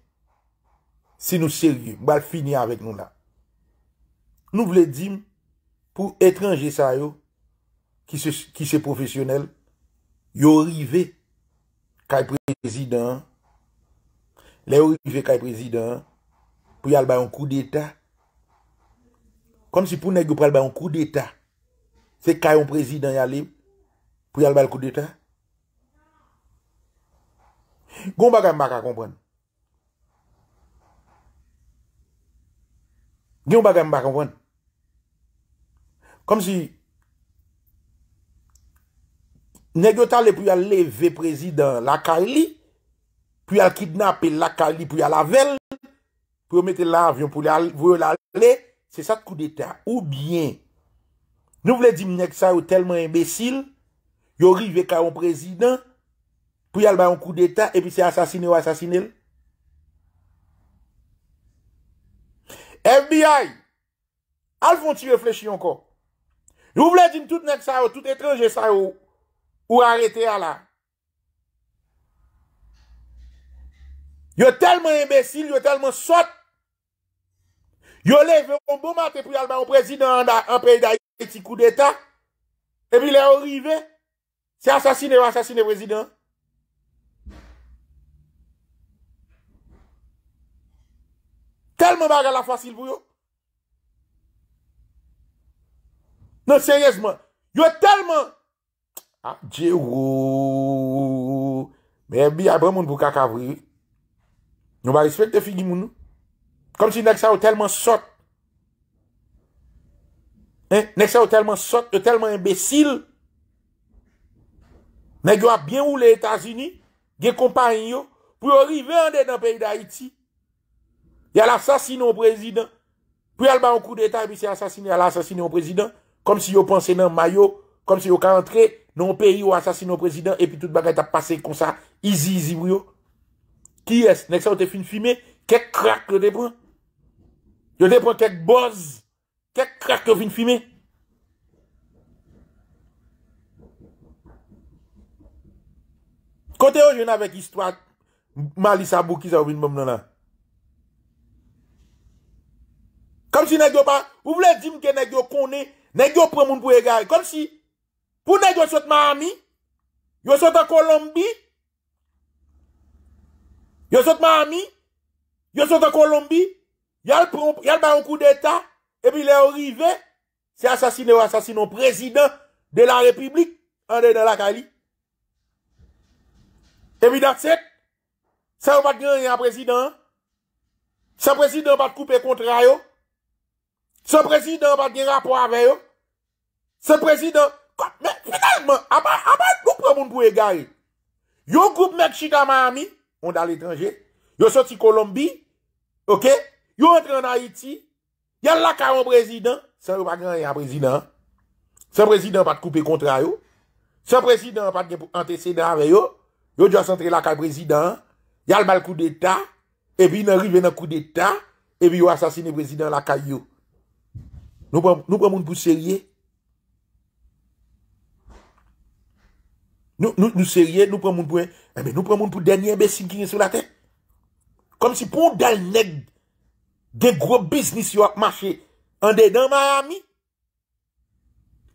si nou seri, bal fini avèk nou la. Nou vle dim, pou etranje sa yo, ki se profesyonel, yo rive, kaj prezident, le yo rive kaj prezident, pou yal bayon kou d'Etat, Kon si pou negyo prel ba yon kou d'Etat, se kayon prezidant yale pou yal bal kou d'Etat, goun baga mbaka konpwen. Goun baga mbaka konpwen. Kon si, negyo tali pou yale ve prezidant lakay li, pou yal kidnap lakay li, pou yal avel, pou yon mette l'avyon pou yal vwe l'alè, Se sat kou d'Etat ou bien Nou vle dim nek sa ou telman imbesil Yo rive ka yon prezident Pou yal ba yon kou d'Etat Epi se asasine ou asasine l FBI Al fon ti reflechi yon ko Nou vle dim tout nek sa ou Tout etre je sa ou Ou arete a la Yo telman imbesil Yo telman sot Yo le ve yon bomate pri alman yon prezident an pey da yon eti kou deta. Ebi le orive. Se asasine yon asasine prezident. Telman baga la fwa sil vou yo. Non seryezman. Yo telman. Ah, oh. A, dje wou. Me ebi a bremoun bou kakavri. Nou ba respecte figi moun nou. Kom si nèk sa ou telman sot. Nèk sa ou telman sot, yo telman imbesil. Nèk yo ap bien ou le Etats-Unis, ge kompany yo, pou yo rive ande nan peyi da Haiti. Ya la sasine ou prezident. Pou yo alba ou kou de Etat, epi se asasine, ya la sasine ou prezident. Kom si yo panse nan mayo, kom si yo ka antre nan peyi ou asasine ou prezident, epi tout bagay ta pase kon sa izi-izi brio. Ki es? Nèk sa ou te fin fime, ke krak le de broun? yo depon kek boz, kek krak yo vin fime. Kote yo jen avèk istwa, mali sa bou ki sa ou vin mèm nè la. Kam si nèk yo pa, ou vle jim ke nèk yo konè, nèk yo prè moun pou e gari, kom si, pou nèk yo sot mami, yo sot a Kolombi, yo sot mami, yo sot a Kolombi, Yal bayon kou d'Etat E pi le orive Se asasine ou asasine ou prezident De la republik E pi dat set Se ou bat gen yon prezident Se prezident bat koupe kontra yo Se prezident bat gen rapo ave yo Se prezident Kote men, finalman Abay koupe moun pou e gari Yo koupe mek chita Miami Onda l'etranje Yo soti Kolombi Ok Ok yo entre en Haïti, yal laka yon prezident, sa prezident pat koupe kontra yo, sa prezident pat gen pou ante sèdare yo, yo jwa sentre laka prezident, yal mal kou d'Etat, evi nan rive nan kou d'Etat, evi yo asasine prezident laka yo. Nou pramoun pou serye, nou serye, nou pramoun pou, nou pramoun pou denye mbe sin kine sou la ten, kom si pou del neg, gen grob bisnis yo a mache an dedan ma ami,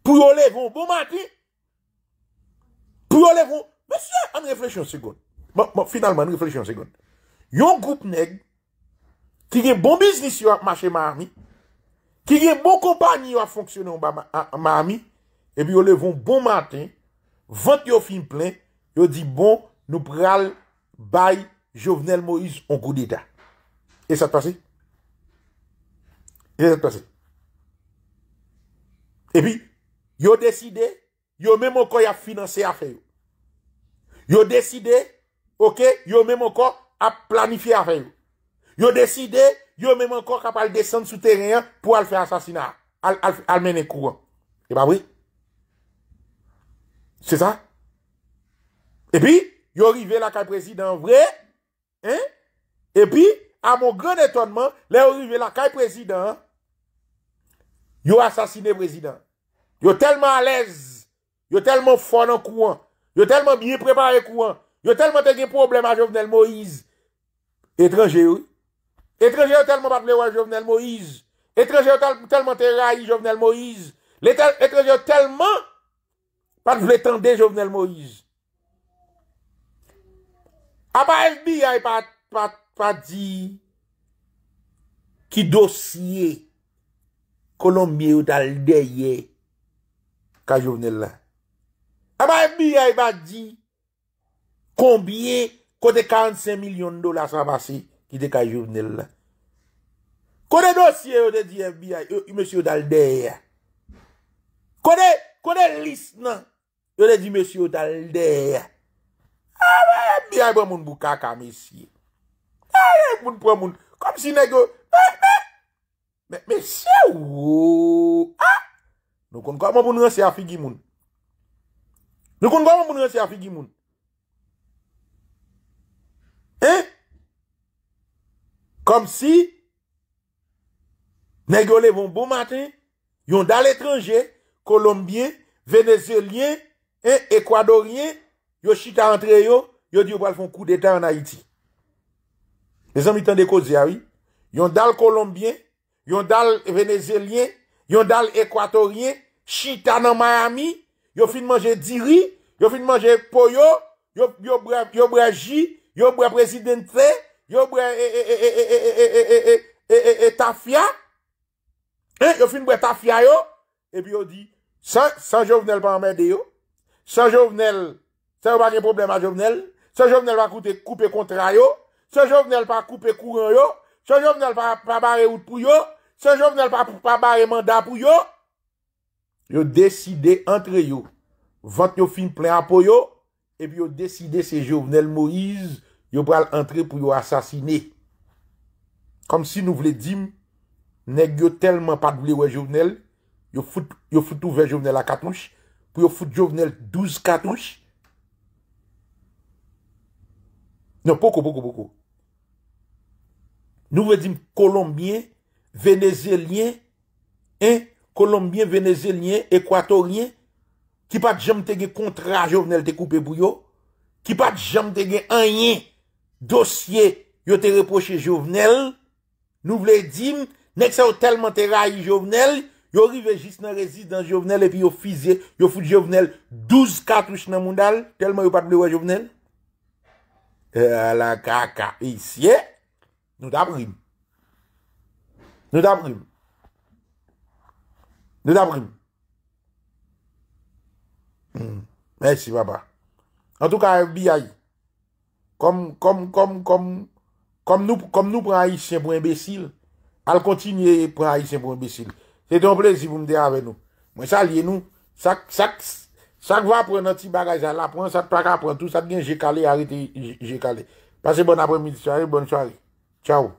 pou yo levon bon matin, pou yo levon, monsi, an reflejyon segon, monsi, finalman reflejyon segon, yon goup neg, ki gen bon bisnis yo a mache ma ami, ki gen bon kompany yo a fonksyonon ba ma ami, epi yo levon bon matin, vant yo film plen, yo di bon nou pral bay Jovenel Moïse an kou dita. E sa te pase? E pi, yo deside, yo men mokoy a finanse afe yo. Yo deside, yo men mokoy a planifi afe yo. Yo deside, yo men mokoy kapal desende souterien pou al fè asasina. Al mène kouan. E ba wè? Se sa? E pi, yo rive la kay prezident vre. E pi, a mou gren etonman, le yo rive la kay prezident vre. Yo asasine Brezina. Yo telman alez. Yo telman fon an kouan. Yo telman miye prepare kouan. Yo telman teke problem a Jovenel Moïse. Etranje ou? Etranje ou telman pat le ou a Jovenel Moïse? Etranje ou telman te ra yi Jovenel Moïse? Etranje ou telman pat vle tende Jovenel Moïse? A pa FBI pa di ki dosye Kolombie ou taldeye ka jounel la. Ama FBI va di konbye kote 45 milyon dola sa basi ki de ka jounel la. Kote dosye ou te di FBI ou euh, yon monsi ou taldeye. Kote, kote lisna non. ou te di monsi ou taldeye. Ama ah, FBI pou moun bukaka monsi. Ama ah, FBI pou moun kom sinego ha ha Mè si ou ou ou ou A! Nou kon kon moun moun moun si Afi ghimoun Nou kon kon moun moun moun si Afi ghimoun Hein? Mè? Kom si Nè gole von boun maten Yon dal etranje Kolombien, Venezelyen Hein? Ekwadorien Yo chita antreyo, yo di yo wal fon kou de ta An Haiti Mè san mi tan de ko zi awi Yon dal Kolombien yon dal venezelyen, yon dal ekwatoryen, chitanan mayami, yon fin manje diri, yon fin manje poyo, yon bre j, yon bre prezidentse, yon bre e, e, e, e, e, e, e, e, e, e, e, e, e, e, tafya, e, yon fin bre tafya yo, e pi yo di, san jovenel pa amède yo, san jovenel, sa yo ba gen problem a jovenel, san jovenel pa koute koupe kontra yo, san jovenel pa koupe kouren yo, san jovenel pa barè ou pou yo, Se jovenel pa pou pa ba remanda pou yo, yo deside entre yo. Vant yo fin plen apoy yo, epi yo deside se jovenel Moïse, yo pral entre pou yo asasine. Kom si nou vle dim, neg yo telman pa dvle wè jovenel, yo foute ouve jovenel a katouche, pou yo foute jovenel douze katouche. Non, pokou, pokou, pokou. Nou vle dim, kolombien, venezelyen, eh, kolombien, venezelyen, ekwatoryen, ki pat jam tege kontra jovenel te koupe pou yo, ki pat jam tege anyen dosye yo te repoche jovenel, nou vle dim, nek sa yo telman te rayi jovenel, yo rive jis nan rezidans jovenel, epi yo fize, yo foute jovenel douz katouche nan moun dal, telman yo pat blewa jovenel, e la kaka, isye, nou ta brim, Nous מדברים. Hmm. Merci, papa. En tout cas, FBI, comme, comme nous, comme nous prenons Haïtien pour imbécile, elle continue à prendre Haïtien pour imbécile. C'est un plaisir pour me dire avec nous. Moi, ça lié nous, ça, ça, ça va prendre un petit bagage à la prendre, ça pas tout, ça bien, j'ai calé, arrêtez, j'ai calé. Passez bon après-midi, soirée, bonne soirée. Ciao.